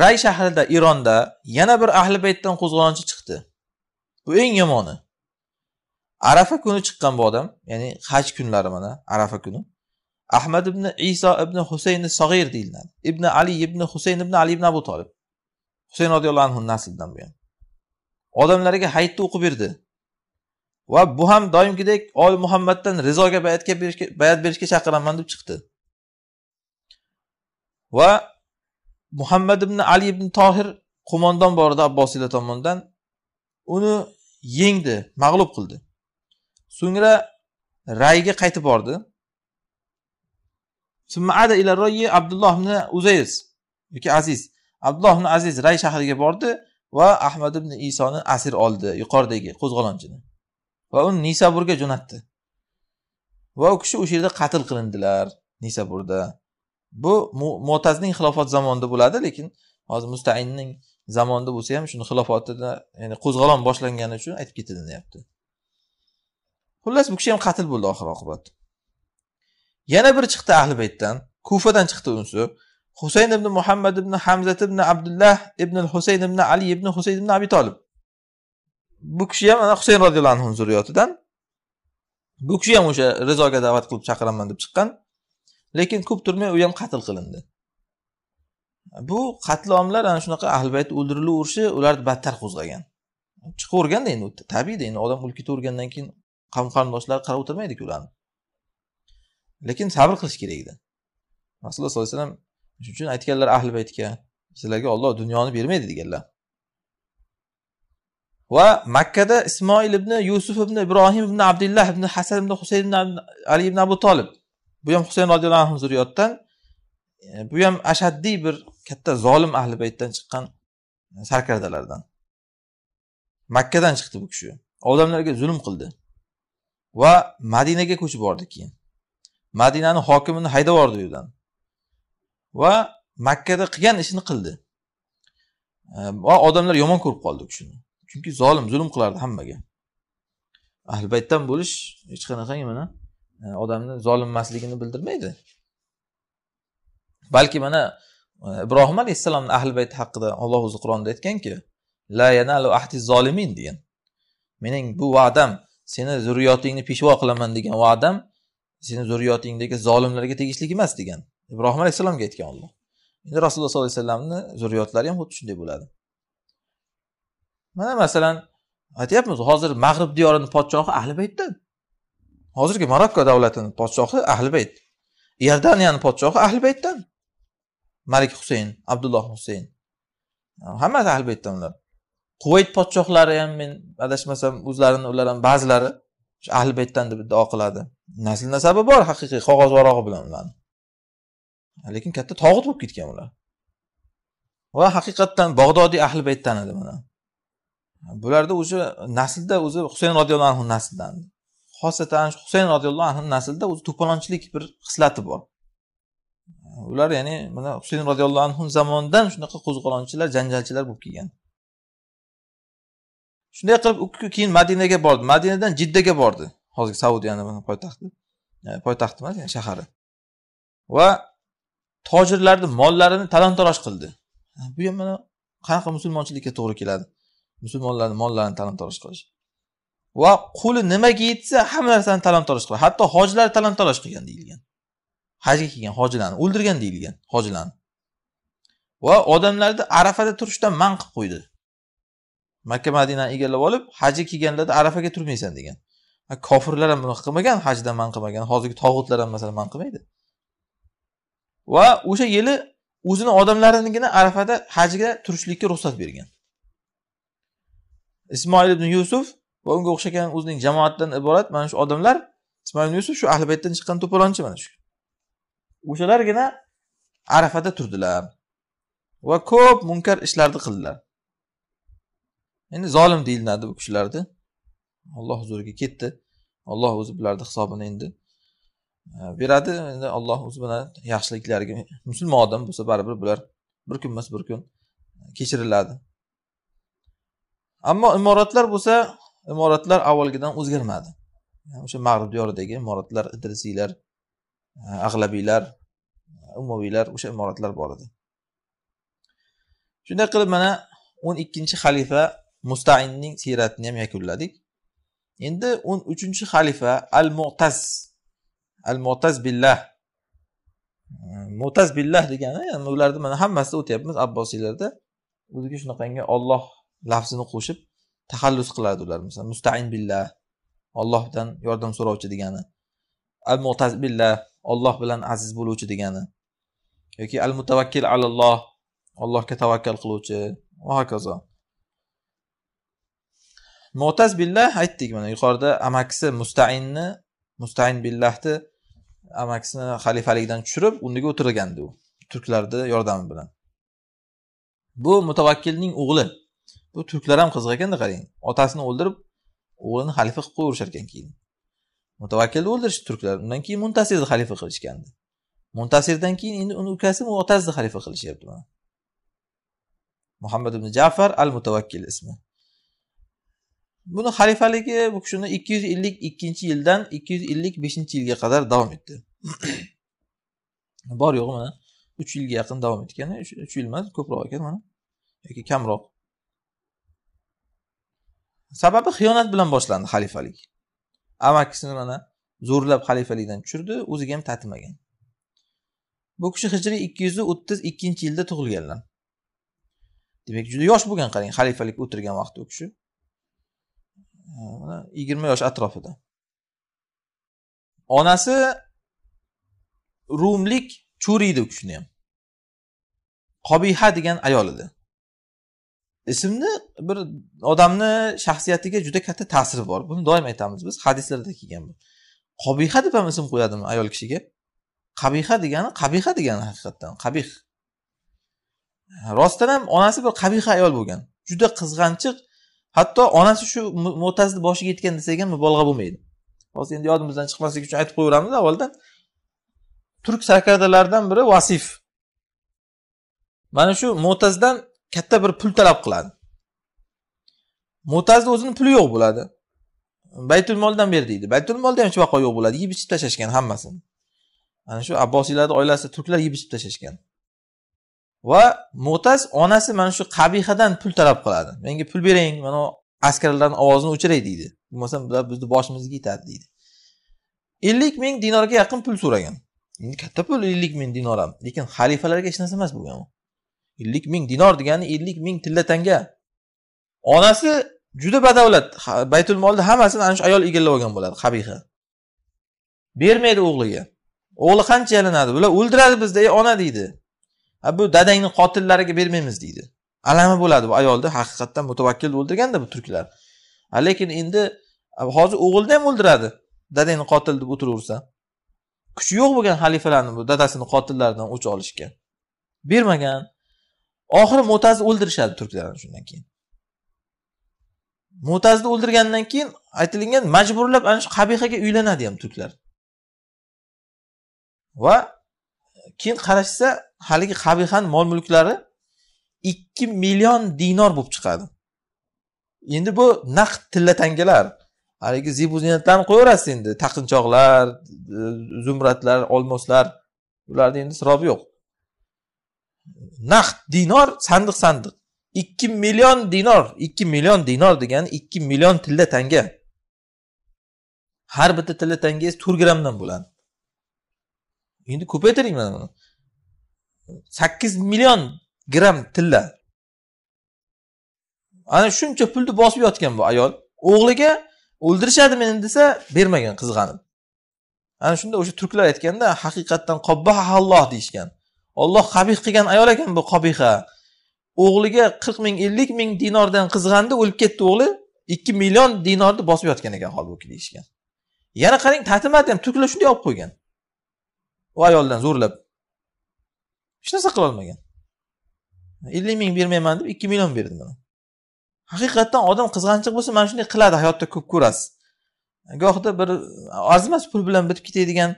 ray shahrida eronda yana bir ahli baytdan qo'zg'olonchi chiqdi bu eng yomoni arafa kuni chiqqan bu odam ya'ni haj kunlari mana arafa kuni ahmad ibn iso ibn husayn sog'ir deyiladi ibn ali ibn husayn ibn ali ibn abu tolib husayn roziyallohu anhu naslidan bu odamlarga hayitni o'qib berdi va bu ham doimgidek ol muhammaddan rizoga bayatga bayat berishga chaqiraman deb chiqdi va muhammad ibn ali ibn tohir qo'mondon bor edi abbosiylar tomonidan uni yengdi mag'lub qildi so'ngra rayga qaytib bordi abdulloh ibn uzayz yoki aziz abdulloh ibn aziz ray shahriga bordi va ahmad ibn isoni asir oldi yuqoridagi qo'zg'olonchini va uni nisaburga jo'natdi va u kishi o'sha yerda qatl qilindilar nisaburda bu mo'tazning xilofat zamonida bo'ladi lekin hozir mustainning zamonida bo'lsa ham shuni xilofatida ya'ni qo'zg'olon boshlangani uchun aytib ketilinyapti xullas bu kishi ham qatl bo'ldi oxir oqibat yana bir chiqdi ahli baytdan kufadan chiqdi unisi husayn ibn muhammad ibn hamzat ibn abdullah ibn husayn ibn ali ibn husayn ibn abi tolib bu kishi ham ana husayn roziyallohu anhuni zurriyotidan bu kishi ham o'sha rizoga da'vat qilib chaqiraman deb chiqqan lekin ko'p turmay u ham qatl qilindi bu qatlomlar ana shunaqa ahli bayt o'ldirilaverishi ularni battar qo'zg'agan chiqaverganda endi tabiiyda endi odam o'lib ketavergandan keyin qavm qarindoshlari qarab o'tirmaydiku ularni lekin sabr qilish kerak edi rasululloh sollallohu alayhi vasallam shuning uchun aytganlar ahli baytga sizlarga olloh dunyoni bermaydi deganlar va makkada ismoil ibn yusuf ibn ibrohim ibn abdullah ibn hasan ibn husayn ibn ali ibn abu tolib bu ham husayn roziyallohu anhu zurriyotdan e, bu ham ashaddiy bir katta zolim ahli baytdan chiqqan sarkardalardan makkadan chiqdi bu kishi odamlarga zulm qildi va madinaga ko'chib bordi keyin madinani hokimini haydab yubordi u yerdan va makkada qilgan ishini qildi e, va odamlar yomon ko'rib qoldi u kishini chunki zolim zulm qilardi hammaga ahli baytdan bo'lish hech qanaqa mana e, odamni zolim emasligini bildirmaydi balki mana e, ibrohim alayhissalomni ahli bayti haqida alloh o'zi qur'onda aytganki la yanalu ahdi zolimin degan mening bu va'dam seni zurriyotingni peshvo qilaman degan va'dam seni zurriyotingdagi zolimlarga tegishli emas degan ibrohim alayhissalomga aytgan olloh endi rasululloh sollallohu alayhi vasallamni zurriyotlari ham xuddi shunday bo'ladi mana masalan aytyapmiz hozir mag'rib diyorini podshohi ahli baytdan hozirgi marokko davlatini podshohi ahli bayt iordaniyani podshohi ahli baytdan malik husayn abdulloh husayn hammasi ahli baytdan ular quvayt podshohlari ham men adashmasam o'zlarini ular ham ba'zilari shu ahli baytdan deb iddao qiladi nasl nasabi bor haqiqiy qog'oz varog'i bilan ularni lekin katta tog'ut bo'lib ketgan ular va haqiqatdan bag'dodiy ahli baytdan edi mana bularda o'sha naslda o'zi husayn roziyallohu anhu naslidan xosatan husayn roziyallohu anhu naslida o'zi to'polonchilik bir xislati bor ular ya'ni mana husayn roziyallohu anhu zamonidan shunaqa qo'zg'olonchilar janjalchilar bo'lib kelgan shunday qilib u keyin madinaga bordi madinadan jiddaga bordi hozirgi saudiyani poytaxti e, poytaxti emas yani shahari va tojirlarni mollarini talon taroj qildi bu ham mana qanaqa musulmonchilikka to'g'ri keladi musulmonlarni mollarini talon toroj qilish va quli nimaga yetsa hamma narsani talon toroj qiladi hatto hojilar talon toroj qilgan deyilgan hajga kelgan hojilarni o'ldirgan deyilgan hojilarni va odamlarni arafada turishdan man qilib qo'ydi makka madinani egallab olib hajga kelganlarda arafaga turmaysan degan kofirlar ham bunaqa qilmagan hajdan man qilmagan hozirgi tog'utlar ham masalan man qilmaydi va o'sha yili o'zini odamlarinigina arafada hajga turishlikka ruxsat bergan ismoil ibn yusuf va unga o'xshagan o'zining jamoatidan iborat mana shu odamlar ismoil yusuf shu ahli baytdan chiqqan to'polonchi mana shu o'shalargina arafada turdilar va ko'p munkar ishlarni qildilar endi zolim deyilnadi bu kishilarni olloh huzuriga ketdi olloh o'zi bularni hisobini endi e, beradi endi olloh o'zi bilan yaxshiliklariga musulmon odam bo'lsa baribir bular bir kun emas bir kun e, kechiriladi ammo imoratlar bo'lsa imoratlar avvalgidan o'zgarmadi o'sha mag'rib diyoridagi imoratlar idrisiylar e, ag'labiylar e, umaviylar o'sha imoratlar bor edi shunday qilib mana o'n ikkinchi xalifa mustainning siyratini ham yakunladik endi o'n uchinchi xalifa al mu'taz al mu'taz billah e, mu'taz billah degani ularni mana hammasida o'tyapmiz abbosiylarda o'ziga shunaqangi olloh lafzini qo'shib taxallus qiladi ular masalan mustain billah ollohdan yordam so'rovchi degani al mutaz billah olloh bilan aziz bo'luvchi degani yoki al mutavakkil alalloh allohga tavakkal qiluvchi va hokazo mutaz billah aytdik mana yuqorida amakisi mustainni mustain billahni amakisini xalifalikdan tushirib undiga o'tirgandi u turklarni yordami bilan bu mutavakkilning o'g'li bu turklar ham qiziq ekanda qarang otasini o'ldirib o'g'lini xalifa qilib qo'yaverishar ekan keyin mutavakkilni o'ldirishdi turklar undan keyin muntasirni xalifa qilishgandi muntasirdan keyin endi uni ukasi otasini xalifa qilishyapti mana muhammad ibn jafar al mutavakkil ismi buni xalifaligi bu kishini ikki yuz ellik ikkinchi yildan ikki yuz ellik beshinchi yilga qadar davom etdi (coughs) bor yo'g'i mana uch yilga yaqin davom etgan uch yil emas ko'proq ekan mana yoki kamroq sababi xiyonat bilan boshlandi xalifalik amakisini mana zo'rlab xalifalikdan tushirdi o'ziga ham tatimagan bu kishi hijriy ikki yuz o'ttiz ikkinchi yilda tug'ilganlar demak juda yosh bo'lgan qarang xalifalik o'tirgan vaqtda u kishi yigirma yosh atrofida onasi rumlik churi edi u kishini ham qobiha degan ayol edi ismni bir odamni shaxsiyatiga juda katta ta'siri bor buni doim aytamiz biz hadislarda kelgan bu qobiha deb ham ism qo'yadimi ayol kishiga qabiha degani qabiha degani haqiqatdan qabih rostdan ham onasi bir qabiha ayol bo'lgan juda qizg'anchiq hatto onasi shu mo'tazil boshiga yetgan desak ham mubolag'a bo'lmaydi hozir endi yodimizdan chiqmasligi uchun aytib qo'yaveramiz avvaldan turk sarkardalaridan biri vasif mana shu mo'tazdan katta bir pul talab qiladi mo'tazni o'zini puli yo'q bo'ladi baytul moldan ber deydi baytul molda ham chuvaqo yo'q bo'ladi yeb ichib tashlashgan hammasini ana shu abbosiylarni oilasi turklar yeb ichib tashlashgan va mo'taz onasi mana shu qabihadan pul talab qiladi menga pul bering mana askarlarni ovozini o'chiray deydi bo'lmasam bular bizni boshimizga yetadi deydi ellik ming dinorga yaqin pul so'ragan endi katta pul ellik ming dinor ham lekin xalifalarga hech narsa emas bo'lgan u ellik ming dinor degani ellik ming tilla tanga onasi juda badavlat baytul molni hammasini ana shu ayol egallab olgan bo'ladi qabiha bermaydi o'g'liga o'g'li qancha yalinadi bular o'ldiradi bizni ey ona deydi a bu dadangni qotillariga bermaymiz deydi alami bo'ladi bu ayolni haqiqatdan mutavakkil o'ldirganda bu turklar lekin endi hozir o'g'ilni ham o'ldiradi dadangni qotil deb o'tiraversa kuchi yo'q bo'lgan xalifalarni bu dadasini qotillaridan o'ch olishga bermagan oxiri mo'tazni o'ldirishadi turklarni shundan keyin mo'tazni o'ldirgandan keyin aytilingan majburlab ana shu qabihaga uylanadi ham turklar va keyin qarashsa haligi qabihani mol mulklari ikki million dinor bo'lib chiqadi endi bu naqd tilla tangalar haligi zibu ziynatlarni qo'yaverasiz endi taqinchoqlar zumratlar olmoslar ularni endi sirobi yo'q naqd dinor sandiq sandiq ikki million dinor ikki million dinor degani ikki million tilla tanga har bitta tilla tangangiz to'rt grammdan bo'ladi endi ko'paytiring mana buni sakkiz million gramm tilla ana shuncha pulni bosib yotgan bu ayol o'g'liga o'ldirishadi meni desa bermagan qizg'anib ana shunda o'sha turklar aytganda haqiqatdan qobbahalloh deyishgan Alloh qabih qilgan ayol ekan bu qobiha o'g'liga 40 ming 50 ming dinordan qizg'andi o'lib ketdi o'g'li 2 million dinorni bosib yotgan ekan holbuki deyishgan yana qarang tatimadi ham turklar shunday olib qo'ygan u ayoldan zo'rlab hech narsa qilolmagan ellik ming bermayman deb ikki million berdi mana haqiqatdan odam qizg'anchiq bo'lsa mana shunday qiladi hayotda ko'p ko'rasiz gohida bir arzimas pul bilan bitib ketadigan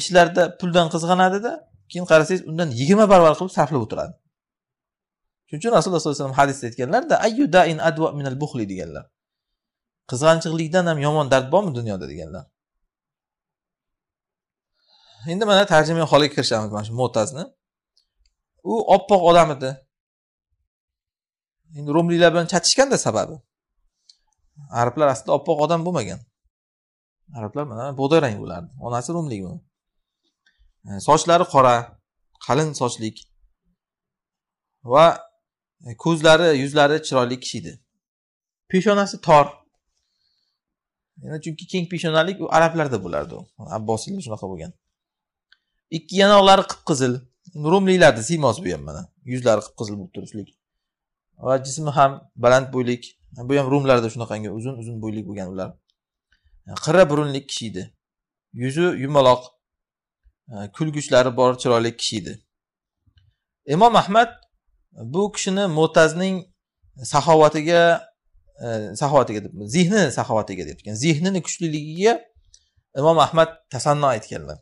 ishlarda puldan qizg'anadida keyin qarasangiz undan yigirma barobar qilib sarflab o'tiradi shuning uchun rasululloh sallallohu alayhi vasallam hadisda aytganlarda advo minal buhli deganlar qizg'anchiqlikdan ham yomon dard bormi dunyoda deganlar endi mana tarjimai holiga kirishamiz mana shu mo'tazni u oppoq odam edi endi rumliklar bilan chatishganda sababi arablar aslida oppoq odam bo'lmagan arablar mana bug'doy rang bo'lardi onasi rumlik E, sochlari qora qalin sochlik va e, ko'zlari yuzlari chiroyli kishi edi peshonasi tor chunki keng peshonalik u arablarda bo'lardi u abbosiylar shunaqa bo'lgan ikki yanoqlari qip qizil rumliklarni siymosi bu ham mana yuzlari qip qizil bo'lib turishlik va jismi ham baland bo'ylik bu ham rumlarda shunaqangi uzun uzun bo'yli bo'lgan ular e, qirra burunli kishi edi yuzi yumaloq kulgichlari bor chiroyli kishi edi imom ahmad e, bu kishini mo'tazning saxovatiga e, saxovatiga deb zehni saxovatiga deb ekan zehnini kuchliligiga imom ahmad tasanno aytganlar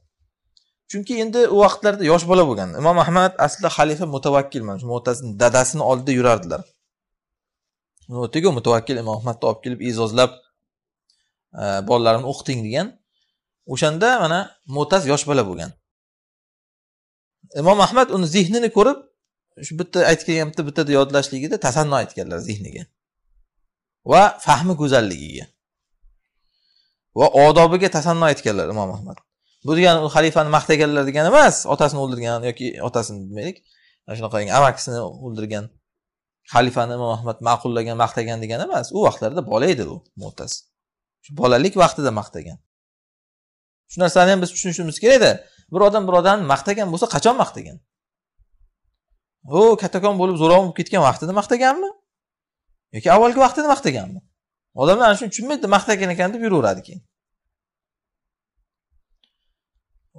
chunki endi u vaqtlarda yosh bola bo'lgan imom ahmad aslida xalifa mutavakkil mana shu mo'tazni dadasini oldida yurardilar o'tigu mutavakkil imom ahmadni olib kelib e'zozlab e, bolalarimni o'qiting degan o'shanda mana mo'taz yosh bola bo'lgan imom ahmad uni zehnini ko'rib shu bitta aytgan bitta bittada yodlashligida tasanno aytganlar zehniga va fahmi go'zalligiga va odobiga tasanno aytganlar imom ahmad bu degani u xalifani maqtaganlar degani emas otasini o'ldirgan yoki otasini bilmaylik shunaqa amakisini o'ldirgan xalifani imom ahmad ma'qullagan maqtagan degani emas u vaqtlarda bola edi u mo'taz shu bolalik vaqtida maqtagan shu narsani ham biz tushunishimiz kerakda bir odam bir odamni maqtagan bo'lsa qachon maqtagan u kattakon bo'lib zo'ravon bo'lib ketgan vaqtida maqtaganmi yoki avvalgi vaqtida maqtaganmi odamlar ana shuni tushunmaydi maqtagan ekan deb yuraveradi keyin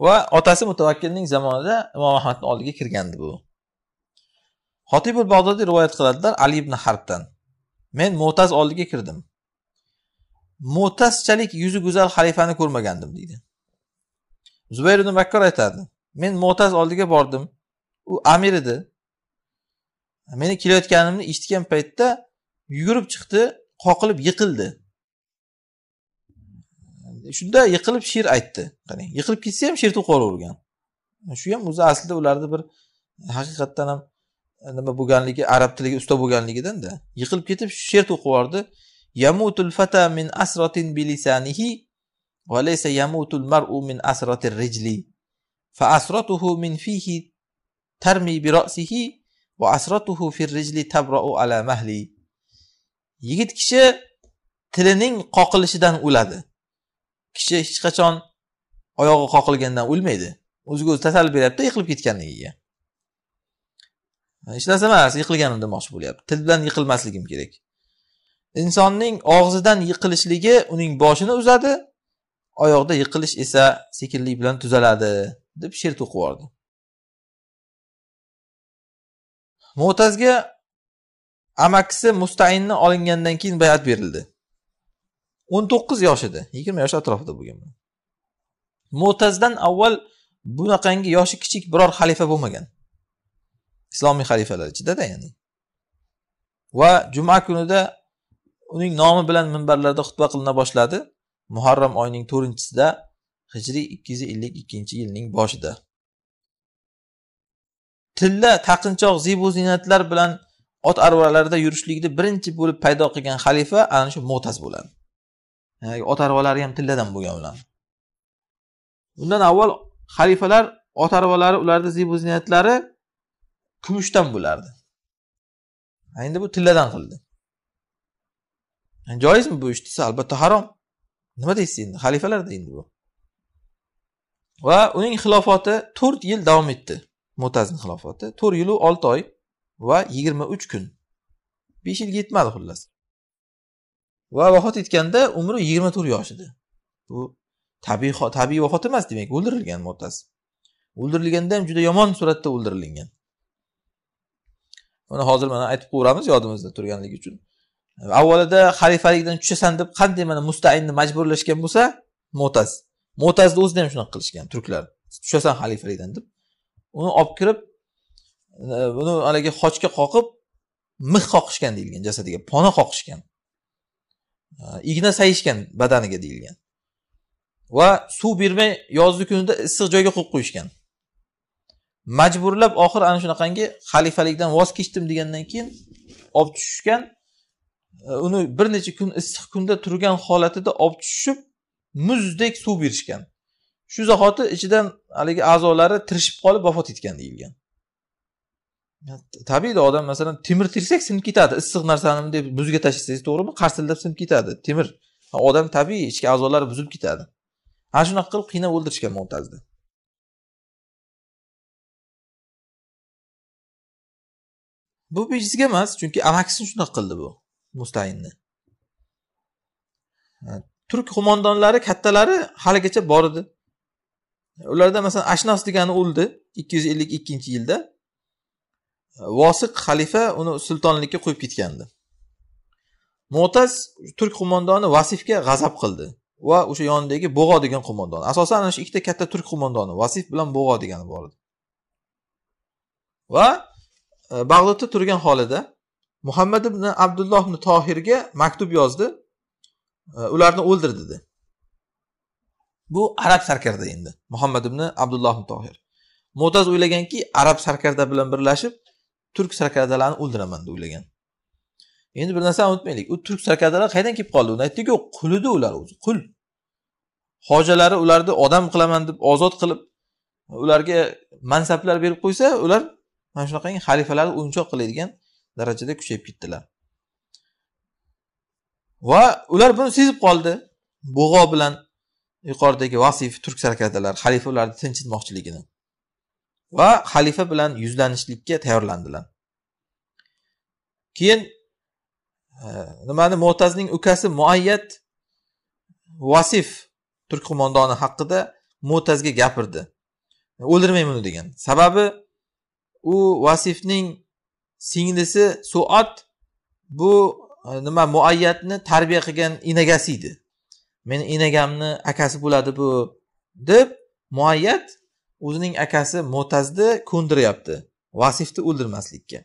va otasi mutavakkilning zamonida imom ahmadni oldiga kirgandi bu xotibul bag'dodiy rivoyat qiladilar ali ibn harbdan men mo'taz oldiga kirdim mo'tazchalik yuzi go'zal xalifani ko'rmagandim deydi zubayr ibn makkor aytadi men mo'taz oldiga bordim u amir edi meni kelayotganimni eshitgan paytda yugurib chiqdi qoqilib yiqildi shunda yiqilib she'r aytdi qarang yiqilib ketsa ham she'r to'qolavergan shu ham o'zi aslida ularni bir haqiqatdan ham nima bo'lganligi arab tiliga usta bo'lganligidanda yiqilib ketib she'r to'qib yubordi yamutul fata min asratin bilisanihi وليس يموت المرء من أسرة الرجل فأسرته من فيه ترمي برأسه وأسرته في الرجل تبرأ على مهلي yigit kishi tilining qoqilishidan o'ladi kishi hech qachon oyog'i qoqilgandan o'lmaydi o'ziga o'zi tasalli beryapti yiqilib ketganligiga hech narsa emas yiqilganim demoqchi bo'lyapti til bilan yiqilmasligim kerak insonning og'zidan yiqilishligi uning boshini uzadi oyoqda yiqilish esa sekinlik bilan tuzaladi deb she'r to'qib yubordi mo'tazga amakisi mustainni olingandan keyin bayat berildi o'n to'qqiz yoshida yigirma yosh atrofida bo'lgan mo'tazdan avval bunaqangi yoshi kichik biror xalifa bo'lmagan islomiy xalifalar ichidada ya'ni va juma kunida uning nomi bilan minbarlarda xutba qilina boshladi muharram oyining to'rtinchisida hijriy ikki yuz ellik ikkinchi yilning boshida tilla taqinchoq zibu ziynatlar bilan ot aravalarda yurishlikni birinchi bo'lib paydo qilgan xalifa ana shu mo'taz bo'ladi yani ot arvalari ham tilladan bo'lgan ular undan avval xalifalar ot arvalari ularni zibu ziynatlari kumushdan bo'lardi endi bu tilladan qildi yani joizmi bu ish desa albatta harom nima deysiz endi xalifalarda endi bu va uning xilofati to'rt yil davom etdi mo'tazni xilofati to'rt yilu olti oy va yigirma uch kun besh yilga yetmadi xullas va vafot etganda umri yigirma to'rt edi bu tabiiy tabiiy vafot emas demak o'ldirilgan mo'taz o'ldirilganda ham juda yomon suratda o'ldirilgan uni hozir mana aytib qo'yaveramiz yodimizda turganligi uchun avvalida xalifalikdan tushasan deb qanday mana mustainni majburlashgan bo'lsa mo'taz mo'tazni o'zida ham shunaqa qilishgan turklar tushasan xalifalikdan deb uni olib kirib uni haligi xochga qoqib mix qoqishgan deyilgan jasadiga pona qoqishgan igna sayishgan badaniga deyilgan va suv bermay yozgi kunida issiq joyga qo'yib qo'yishgan majburlab oxiri ana shunaqangi xalifalikdan voz kechdim degandan keyin olib tushishgan uni bir necha kun issiq kunda turgan holatida olib tushib muzdek suv berishgan shu zahoti ichidan haligi a'zolari tirishib qolib vafot etgan deyilgan tabiiyda odam masalan temir tersak sinib ketadi issiq narsani deb muzga tashlasangiz to'g'rimi qarsillab sinib ketadi temir odam tabiiy ichki a'zolari buzilib ketadi ana shunaqa qilib qiynab o'ldirishgan mo'tazda bu bejizga emas chunki amakisi shunaqa qildi bu mustayinni turk qo'mondonlari kattalari haligacha bor edi ularda masalan ashnas degani o'ldi ikki yuz ellik ikkinchi yilda vosiq xalifa uni sultonlikka qo'yib ketgandi mo'taz turk qo'mondoni vasifga g'azab qildi va o'sha yonidagi bo'g'o degan qo'mondon asosan ana shu ikkita katta turk qo'mondoni vasif bilan bo'g'o degani bor edi va e, bag'dodda turgan holida muhammad ibn abdulloh ibn tohirga maktub yozdi e, ularni o'ldir dedi bu arab sarkarda endi muhammad ibn abdulloh ibn tohir mo'taz o'ylaganki arab sarkarda bilan birlashib turk sarkardalarini o'ldiraman deb o'ylagan endi bir narsani unutmaylik u turk sarkardalar qayerdan kelib qoldi uni aytdiku qulida ular o'zi qul hojalari ularni odam qilaman deb ozod qilib ularga mansablar berib qo'ysa ular mana shunaqangi xalifalarni o'yinchoq qiladigan darajada kuchayib ketdilar va ular buni sezib qoldi bo'g'o bilan yuqoridagi vasif turk sarkardalari xalifa ularni tinchitmoqchiligini va xalifa bilan yuzlanishlikka tayyorlandilar keyin e, nimani mo'tazning ukasi muayyat vasif turk qo'mondoni haqida mo'tazga gapirdi o'ldirmayman uni degan sababi u vasifning singlisi suat bu e, nima muayyatni tarbiya qilgan enagasi edi meni enagamni akasi bo'ladi bu deb muayyat o'zining akasi mo'tazni ko'ndiryapti vasifni o'ldirmaslikka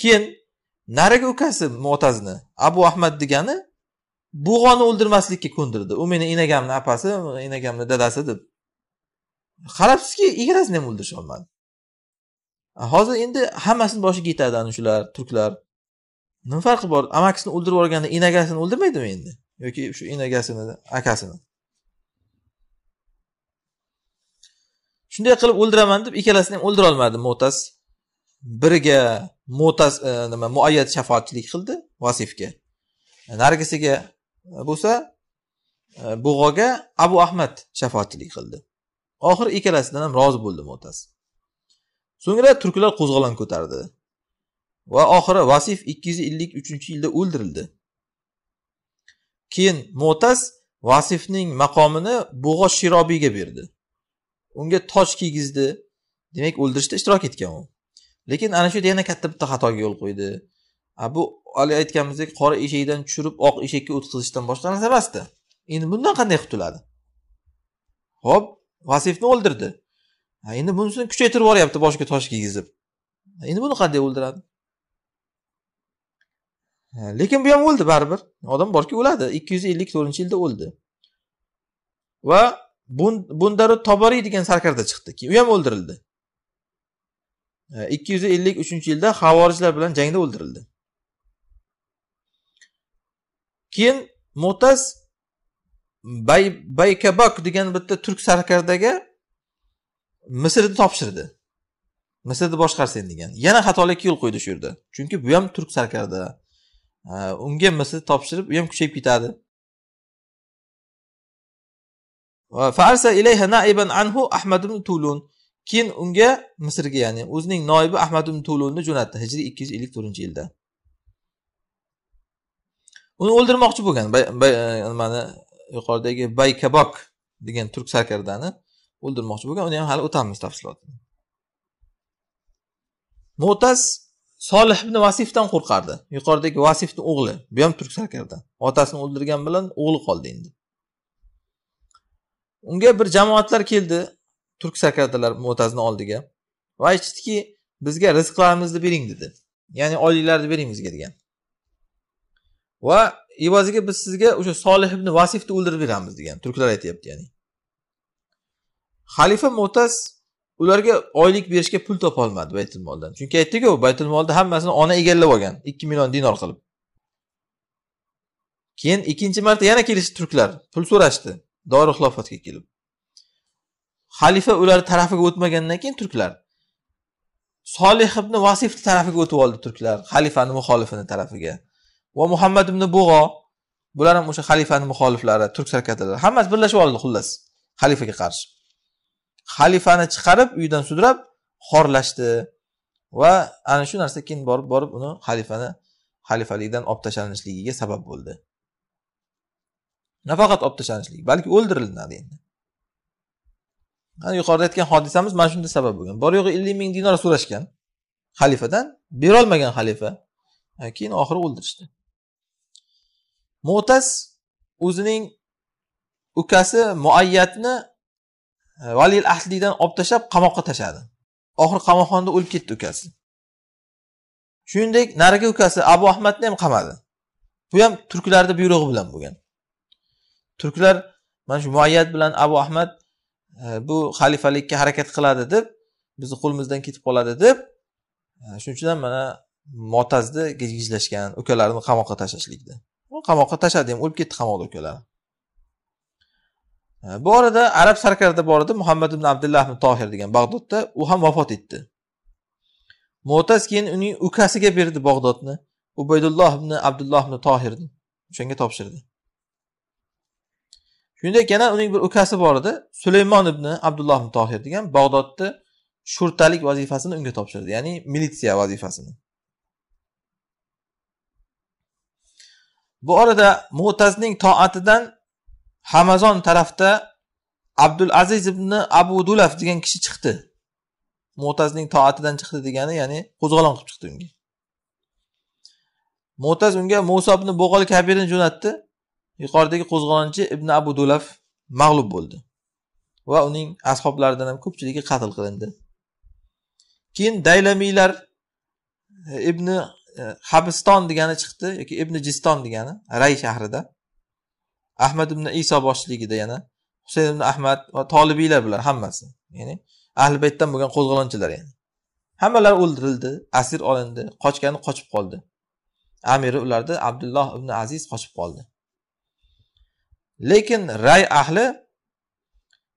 keyin narigi ukasi mo'tazni abu ahmad degani bug'oni o'ldirmaslikka ko'ndirdi u meni enagamni opasi enagamni dadasi deb qarabsizki egasini ham o'ldirisholmadi hozir endi hammasini boshiga yetadi ana shular turklar nima farqi bor amakisini o'ldirib yuborganda enagasini o'ldirmaydimi endi yoki shu enagasini akasini shunday qilib o'ldiraman deb ikkalasini ham o'ldira olmadi mo'tas biriga mo'tas e, nima muayyat shafoatchilik qildi vasifga narigisiga bo'lsa e, bug'oga abu ahmad shafoatchilik qildi oxiri ikkalasidan ham rozi bo'ldi mo'tas so'ngra turklar qo'zg'olon ko'tardi va oxiri vasif 253 yilda o'ldirildi keyin mo'tas vasifning maqomini bo'g'oz shirobiyga berdi unga toj kiygizdi demak o'ldirishda ishtirok etgan u lekin ana shu yerda yana katta bitta xatoga yo'l qo'ydi bu hali aytganimizdek qora eshakdan tushirib oq eshakka o'tkazishdan boshqa narsa emasdi endi bundan qanday qutuladi ho'p vasifni o'ldirdi endi bunisini kuchaytirib yuboryapti boshiga tosh kiygizib endi buni qanday o'ldiradi lekin bu ham o'ldi baribir odam borki o'ladi ikki yuz ellik to'rtinchi yilda o'ldi va bundaru toboriy degan sarkarda chiqdi keyin u ham o'ldirildi ikki yuz ellik uchinchi yilda havorijlar bilan jangda o'ldirildi keyin mo'taz baykabak degan bitta turk sarkardaga misrni topshirdi misrni boshqarsin degan yana xatolikka yo'l qo'ydi shu yerda chunki bu ham turk sarkarda unga misrni topshirib u ham kuchayib ketadi ilayha naiban anhu tulun keyin unga misrga ya'ni o'zining noibi ahmad ibn tulunni jo'natdi hijriy ikki yuz ellik to'rtinchi yilda uni o'ldirmoqchi bo'lgan e, nimani yuqoridagi baykabok degan turk sarkardani o'ldirmoqchi bo'lgan uni ham hali o'tamiz tafsilotini mo'taz solih ibn vasifdan qo'rqardi yuqoridagi vasifni o'g'li bu ham turk sarkardan otasini o'ldirgan bilan o'g'li qoldi endi unga bir jamoatlar keldi turk sarkardalar mo'tazni oldiga va aytishdiki bizga rizqlarimizni bering dedi ya'ni oyliklarni bering bizga degan va evaziga biz sizga o'sha solih ibn vasifni o'ldirib beramiz degan turklar aytyapti ya'ni xalifa mo'tas ularga oylik berishga pul topolmadi baytul moldan chunki aytdiku baytul molni hammasini ona egallab olgan ikki million dinor qilib keyin ikkinchi marta yana kelishdi turklar pul so'rashdi dori xilofatga kelib xalifa ular tarafiga o'tmagandan keyin turklar solih ibn vasifni tarafiga o'tib oldi turklar xalifani muxolifini tarafiga va muhammad ibn bug'o bular ham o'sha xalifani muxoliflari turk sarkatalari hammasi birlashib oldi xullas xalifaga qarshi xalifani chiqarib uyidan sudrab xorlashdi va ana shu narsa keyin borib borib uni xalifani xalifalikdan olib tashlanishligiga sabab bo'ldi nafaqat olib tashlanishlik balki o'ldiriladi endi yuqorida aytgan hodisamiz mana shunda sabab bo'lgan bor yo'g'i ellik ming dinor so'rashgan xalifadan berolmagan xalifa keyin oxiri o'ldirishdi mo'tas o'zining ukasi muayyatni E, valiyil ahdlikdan olib tashlab qamoqqa tashladi oxiri qamoqxonada o'lib ketdi ukasi shuningdek narigi ukasi abu ahmadni ham qamadi bu ham turklarni buyrug'i bilan bo'lgan turklar mana shu muayyat bilan abu ahmad e, bu xalifalikka harakat qiladi deb bizni qo'limizdan ketib qoladi deb e, shuning uchun ham mana motazni gijgijlashgan ukalarini qamoqqa tashlashlikda qamoqqa tashladi ham o'lib ketdi qamoqda ukalari bu orada arab sarkarda bor edi muhammad ibn abdullah ibn tohir degan bag'dodda u ham vafot etdi mo'taz keyin uning ukasiga berdi bag'dodni ubaydulloh ibn abdulloh ibn tohirni o'shanga topshirdi shuningdek yana uning bir ukasi bor edi sulaymon ibn abdulloh ibn tohir degan bag'dodni shurtalik vazifasini unga topshirdi ya'ni militsiya vazifasini bu orada mo'tazning toatidan hamazon tarafda abdul aziz ibn abu dulaf degan kishi chiqdi mo'tazning toatidan chiqdi degani ya'ni qo'zg'olon qilib chiqdi unga mo'taz unga muso ibn bo'g'ol kabirni jo'natdi yuqoridagi qo'zg'olonchi ibn abu dulaf mag'lub bo'ldi va uning ashoblaridan ham ko'pchiligi qatl qilindi keyin daylamiylar e, ibn e, habiston degani chiqdi yoki ibn jiston degani ray shahrida ahmad ibn iso boshchiligida yana husayn ibn ahmad va tolibiylar bular hammasi ya'ni ahli baytdan bo'lgan qo'zg'olonchilar ya'ni hammalari o'ldirildi asir olindi qochgani qochib qoldi amiri ularni abdulloh ibn aziz qochib qoldi lekin ray ahli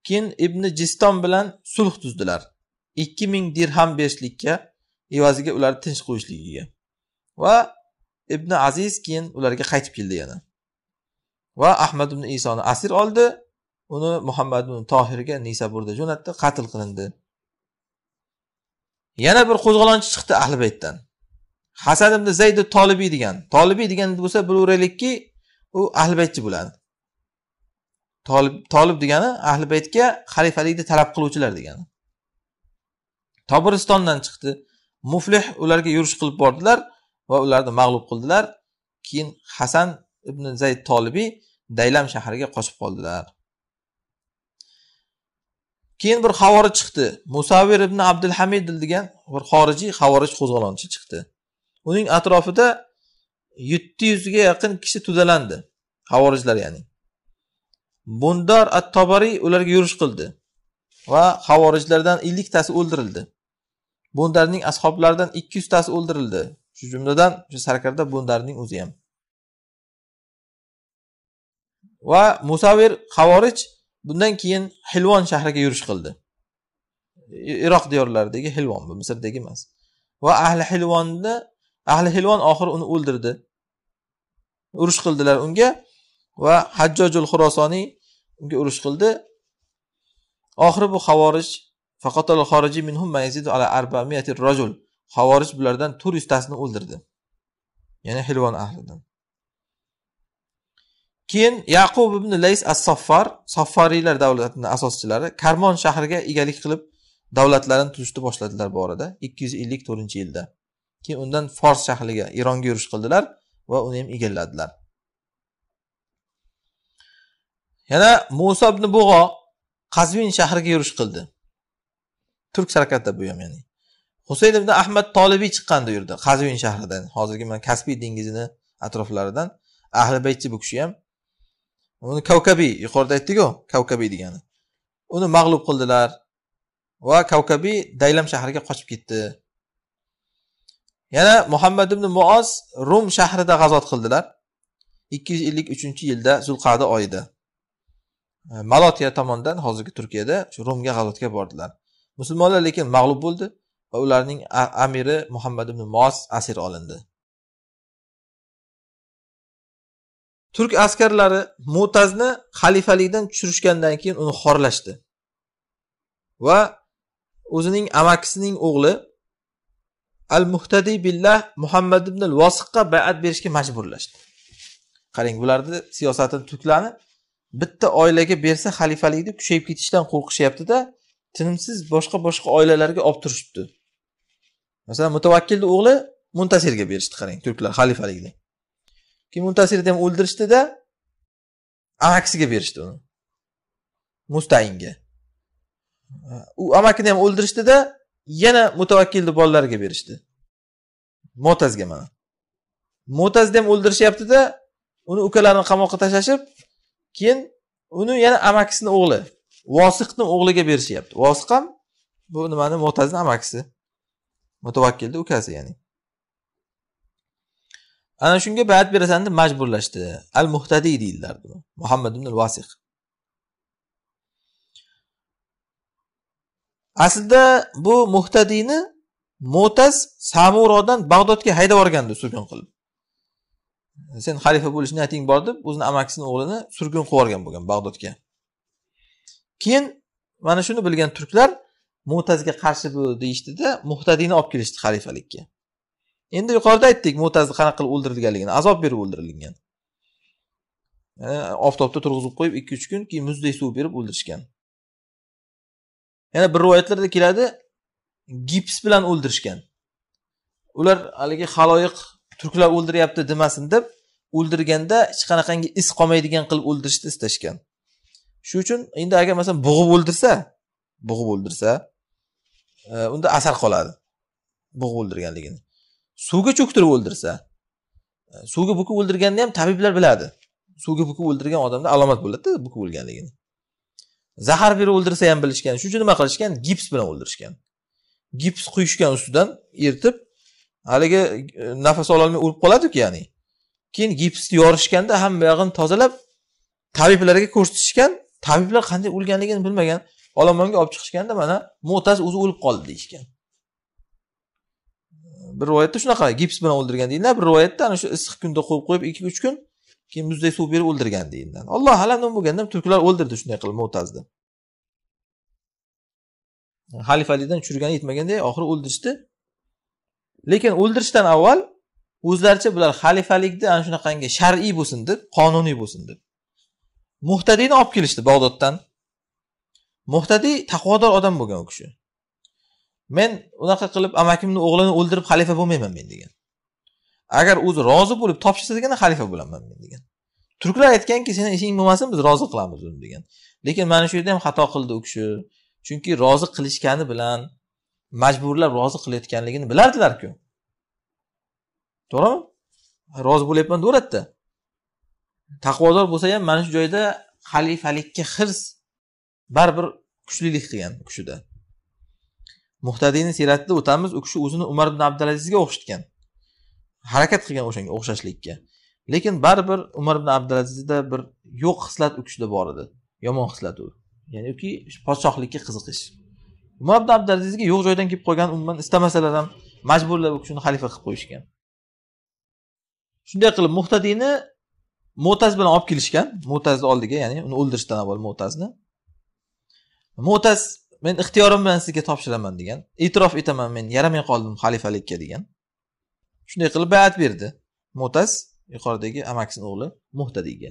keyin ibn jiston bilan sulh tuzdilar ikki ming dirham berishlikka evaziga ularni tinch qo'yishligiga va ibn aziz keyin ularga qaytib keldi yana va ahmad ibn isoni asir oldi uni muhammad ibn tohirga nisaburda jo'natdi qatl qilindi yana bir qo'zg'olonchi chiqdi ahli baytdan hasan ibn zayd tolibiy degan tolibiy degan bo'lsa bilaveraylikki u ahli baytchi bo'ladi tolib tolib degani ahli baytga xalifalikni talab qiluvchilar degani tobiristondan chiqdi muflih ularga yurish qilib bordilar va ularni mag'lub qildilar keyin hasan ibn zayd tolibiy daylam shahriga qochib qoldilar keyin bir xavorij chiqdi musavir ibn abdulhamid degan bir xorijiy xavorij qo'zg'olonchi chiqdi uning atrofida yetti yuzga yaqin kishi to'dalandi xavorijlar ya'ni bundor at tobariy ularga yurish qildi va xavorijlardan elliktasi o'ldirildi bundarning ashoblaridan ikki yuztasi o'ldirildi shu jumladan o'sha sarkarda bundarning o'zi ham va musavir havorij bundan keyin hilvon shahriga yurish qildi iroq diyorlaridagi hilvon bu misrdagi emas va ahli hilvonni ahli hilvon oxiri uni o'ldirdi urush qildilar unga va hajjojul xurosoniy unga urush qildi oxiri bu havorij minhum ala rajul havorij bulardan to'rt yuztasini o'ldirdi ya'ni hilvon ahlidan keyin yaqub ibn lays as soffar soffariylar davlatini asoschilari karmon shahriga egalik qilib davlatlarini tuzishni boshladilar bu orada ikki yuz ellik to'rtinchi yilda keyin undan fors shahriga eronga yurish qildilar va uni ham egalladilar yana muso ibn bug'o qazvin shahriga yurish qildi turk sarakatda bu ham ya'ni husayn ibn ahmad tolibiy chiqqandi u yerda qazvin shahridan hozirgi mana kaspiy dengizini atroflaridan ahli baytchi bu kishi ham uni kavkabiy yuqorida aytdikku kavkabiy degani uni mag'lub qildilar va kavkabiy daylam shahriga qochib ketdi yana muhammad ibn muoz rum shahrida g'azot qildilar ikki yuz ellik uchinchi yilda zulqada oyida e, malotiya tomondan hozirgi turkiyada shu rumga g'azotga bordilar musulmonlar lekin mag'lub bo'ldi va ularning amiri muhammad ibn muoz asir olindi turk askarlari mo'tazni xalifalikdan tushirishgandan keyin uni xorlashdi va o'zining amakisining o'g'li al muhtadiy billah muhammad ibn vosiqqa bayat berishga majburlashdi qarang bularni siyosatini turklarni bitta oilaga bersa xalifalikni kuchayib ketishdan qo'rqishyaptida tinimsiz boshqa boshqa oilalarga olib turishibdi masalan mutavakkilni o'g'li muntasirga berishdi qarang turklar xalifalikni keyin mutasirni ham o'ldirishdida amakisiga berishdi uni mustayinga u amakini ham o'ldirishdida yana mutavakkilni bolalariga berishdi mo'tazga mana mo'tazni ham o'ldirishyaptida uni ukalarini qamoqqa tashlashib keyin uni yana amakisini o'g'li vosiqni o'g'liga berishyapti vosiq ham bu nimani mo'tazni amakisi mutavakkilni ukasi ya'ni ana shunga bayat berasan deb majburlashdi al muhtadiy deydilar muhammad ibn vasiq aslida bu muhtadiyni mo'taz samurodan bag'dodga haydab yuborgandi surgun qilib sen xalifa bo'lish niyating bor deb o'zini amakisini o'g'lini surgun qilib yuborgan bo'lgan bag'dodga keyin mana shuni bilgan turklar mo'tazga qarshi bu deyishdida muhtadiyni olib kelishdi xalifalikka endi yuqorida aytdik mo'tazni qanaqa qilib o'ldirilganligini azob berib o'ldirilgan oftobda turg'izib qo'yib ikki uch kun keyin muzdek suv berib o'ldirishgan yana bir rivoyatlarda keladi gips bilan o'ldirishgan ular haligi haloyiq turklar o'ldiryapti demasin deb o'ldirganda hech qanaqangi iz qolmaydigan qilib o'ldirishni istashgan shu uchun endi agar masalan bug'ib o'ldirsa bug'ib o'ldirsa e, unda asar qoladi bug'ib o'ldirganligini suvga cho'ktirib o'ldirsa e, suvga bukib o'ldirganini ham tabiblar biladi suvga bukib o'ldirgan odamda alomat bo'ladida bukib o'lganligini zahar berib o'ldirsa ham bilishgan shuning uchun nima qilishgan gips bilan o'ldirishgan gips quyishgan ustidan eritib haligi e, nafas ololmay o'lib qoladiku ya'ni keyin gipsni yorishganda hamma yog'ini tozalab tabiblarga ko'rsatishgan tabiblar qanday o'lganligini bilmagan olomonga olib chiqishganda mana mo'taz o'zi o'lib qoldi deyishgan bir rivoyatda shunaqa gips bilan o'ldirgan deyilgan bir rivoyatda ana shu issiq kunda qo'yib qo'yib ikki uch kun keyin muzdek suv berib o'ldirgan deyilgan alloh alam nima bo'lganda turklar o'ldirdi shunday qilib mo'tazni xalifalikdan tushirgani yetmaganda oxiri o'ldirishdi lekin o'ldirishdan avval o'zlaricha bular xalifalikni ana shunaqangi shar'iy bo'lsin deb qonuniy bo'lsin deb muhtadiyni olib kelishdi bag'doddan muhtadiy taqvodor odam bo'lgan u kishi men unaqa qilib amakimni o'g'lini o'ldirib xalifa bo'lmayman men degan agar o'zi rozi bo'lib topshirsa degan xalifa bo'laman men degan turklar aytganki seni ishing bo'lmasin biz rozi qilamiz uni degan lekin mana shu yerda ham xato qildi u kishi chunki rozi qilishgani bilan majburlab rozi qilayotganligini bilardilarku to'g'rimi rozi bo'lyapman deyveradida taqvodor bo'lsa ham mana shu joyda xalifalikka hirs baribir kuchlilik qilgan u kishida muhtadiyni siyratida o'tamiz u kishi o'zini umar ibn abdulazizga o'xshatgan harakat qilgan o'shanga o'xshashlikka lekin baribir umar ibn abdulazizda bir yo'q hislat u kishida bor edi yomon hislat u ya'niki podshohlikka qiziqish umar ibn abdulazizga yo'q joydan kelib qolgan umuman istamasalar ham majburlab u kishini xalifa qilib qo'yishgan shunday qilib muhtadiyni mo'taz bilan olib kelishgan mo'tazni oldiga ya'ni uni o'ldirishdan avval mo'tazni mo'taz men ixtiyorim bilan sizga topshiraman degan e'tirof etaman men yaramay qoldim xalifalikka degan shunday qilib bayat berdi mutas yuqoridagi amakisini o'g'li muhtadiyga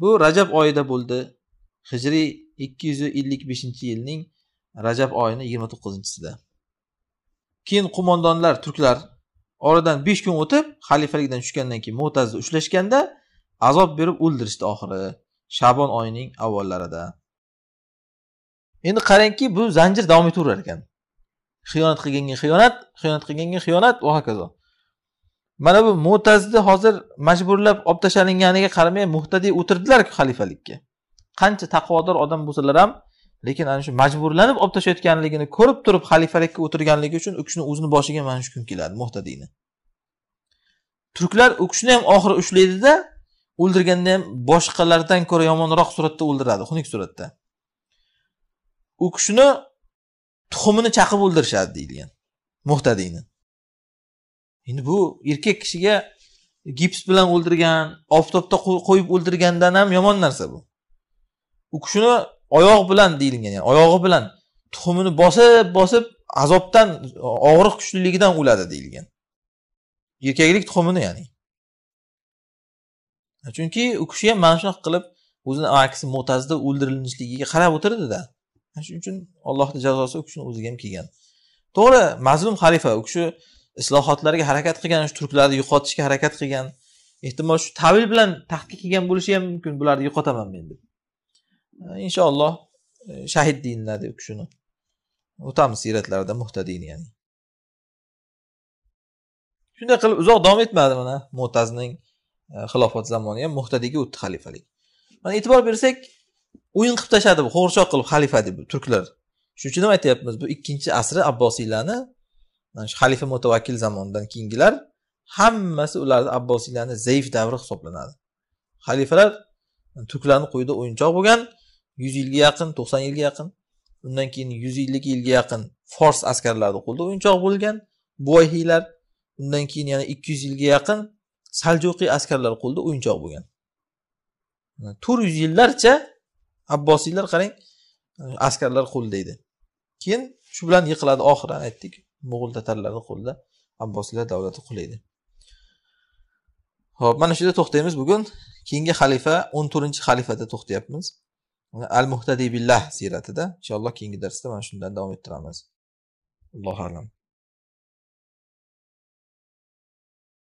bu rajab oyida bo'ldi hijriy ikki yuz ellik beshinchi yilning rajab oyini yigirma to'qqizinchisida keyin qo'mondonlar turklar oradan besh kun o'tib xalifalikdan tushgandan keyin mo'tazni ushlashganda azob berib o'ldirishdi oxiri shabon oyining avvallarida endi qarangki bu zanjir davom etaverar ekan xiyonat qilganga xiyonat xiyonat qilganga xiyonat va hokazo mana bu mo'tazni hozir majburlab olib tashlanganiga qaramay muhtadiy o'tirdilarku xalifalikka qancha taqvodor odam bo'lsalar ham lekin ana shu majburlanib olib tashlayotganligini ko'rib turib xalifalikka o'tirganligi uchun u kishini o'zini boshiga mana shu kun keladi muhtadiyni turklar u kishini ham oxiri ushlaydida o'ldirganda ham boshqalardan ko'ra yomonroq suratda o'ldiradi xunuk suratda u kishini tuxumini chaqib o'ldirishadi deyilgan muhtadiyni endi bu erkak kishiga gips bilan o'ldirgan oftobda qo'yib o'ldirgandan ham yomon narsa bu u kishini oyoq bilan deyilgan ya'ni oyog'i bilan tuxumini bosib bosib azobdan og'riq kuchliligidan o'ladi deyilgan erkaklik tuxumini ya'ni chunki u kishi ham mana shunaqa qilib o'zini aksi mo'tazda o'ldirilishligiga qarab o'tirdida shuning uchun allohni jazosi u kishini o'ziga ham kelgan to'g'ri mazlum xalifa u kishi islohotlarga harakat qilgan shu turklarni yo'qotishga harakat qilgan ehtimol shu tavil bilan taxtga kelgan bo'lishi ham mumkin bularni yo'qotaman men deb inshaalloh e, shahid deyiladi u kishini o'tamiz siyratlarda muhtadin ya'ni shunday qilib uzoq davom etmadi mana mo'tazning e, xilofat zamoni ham muhtadiyga o'tdi xalifalik mana e'tibor bersak o'yin qilib tashladi bu qo'g'irchoq qilib xalifa deb turklar shuning uchun ham aytyapmiz bu ikkinchi asri abbosiylarni mana shu xalifa mutavakkil zamonidan keyingilar hammasi ularni abbosiylarni zaif davri hisoblanadi xalifalar turklarni qo'lida o'yinchoq bo'lgan yuz yilga yaqin to'qson yilga yaqin undan keyin yuz ellik yilga yaqin fors askarlarini qo'lida o'yinchoq bo'lgan buvahiylar undan keyin yana ikki yuz yilga yaqin saljuqiy askarlar qo'lida o'yinchoq bo'lgan to'rt yuz yillarcha abbosiylar qarang askarlar qo'lida edi keyin shu bilan yiqiladi oxiri aytdik mo'g'ul tatarlarni qo'lida abbosiylar davlati qulaydi ho'p mana shu yerda to'xtaymiz bugun keyingi xalifa o'n to'rtinchi xalifada to'xtayapmiz al muhtadiy billah siyratida inshaalloh keyingi darsda mana shundan davom ettiramiz allohu alam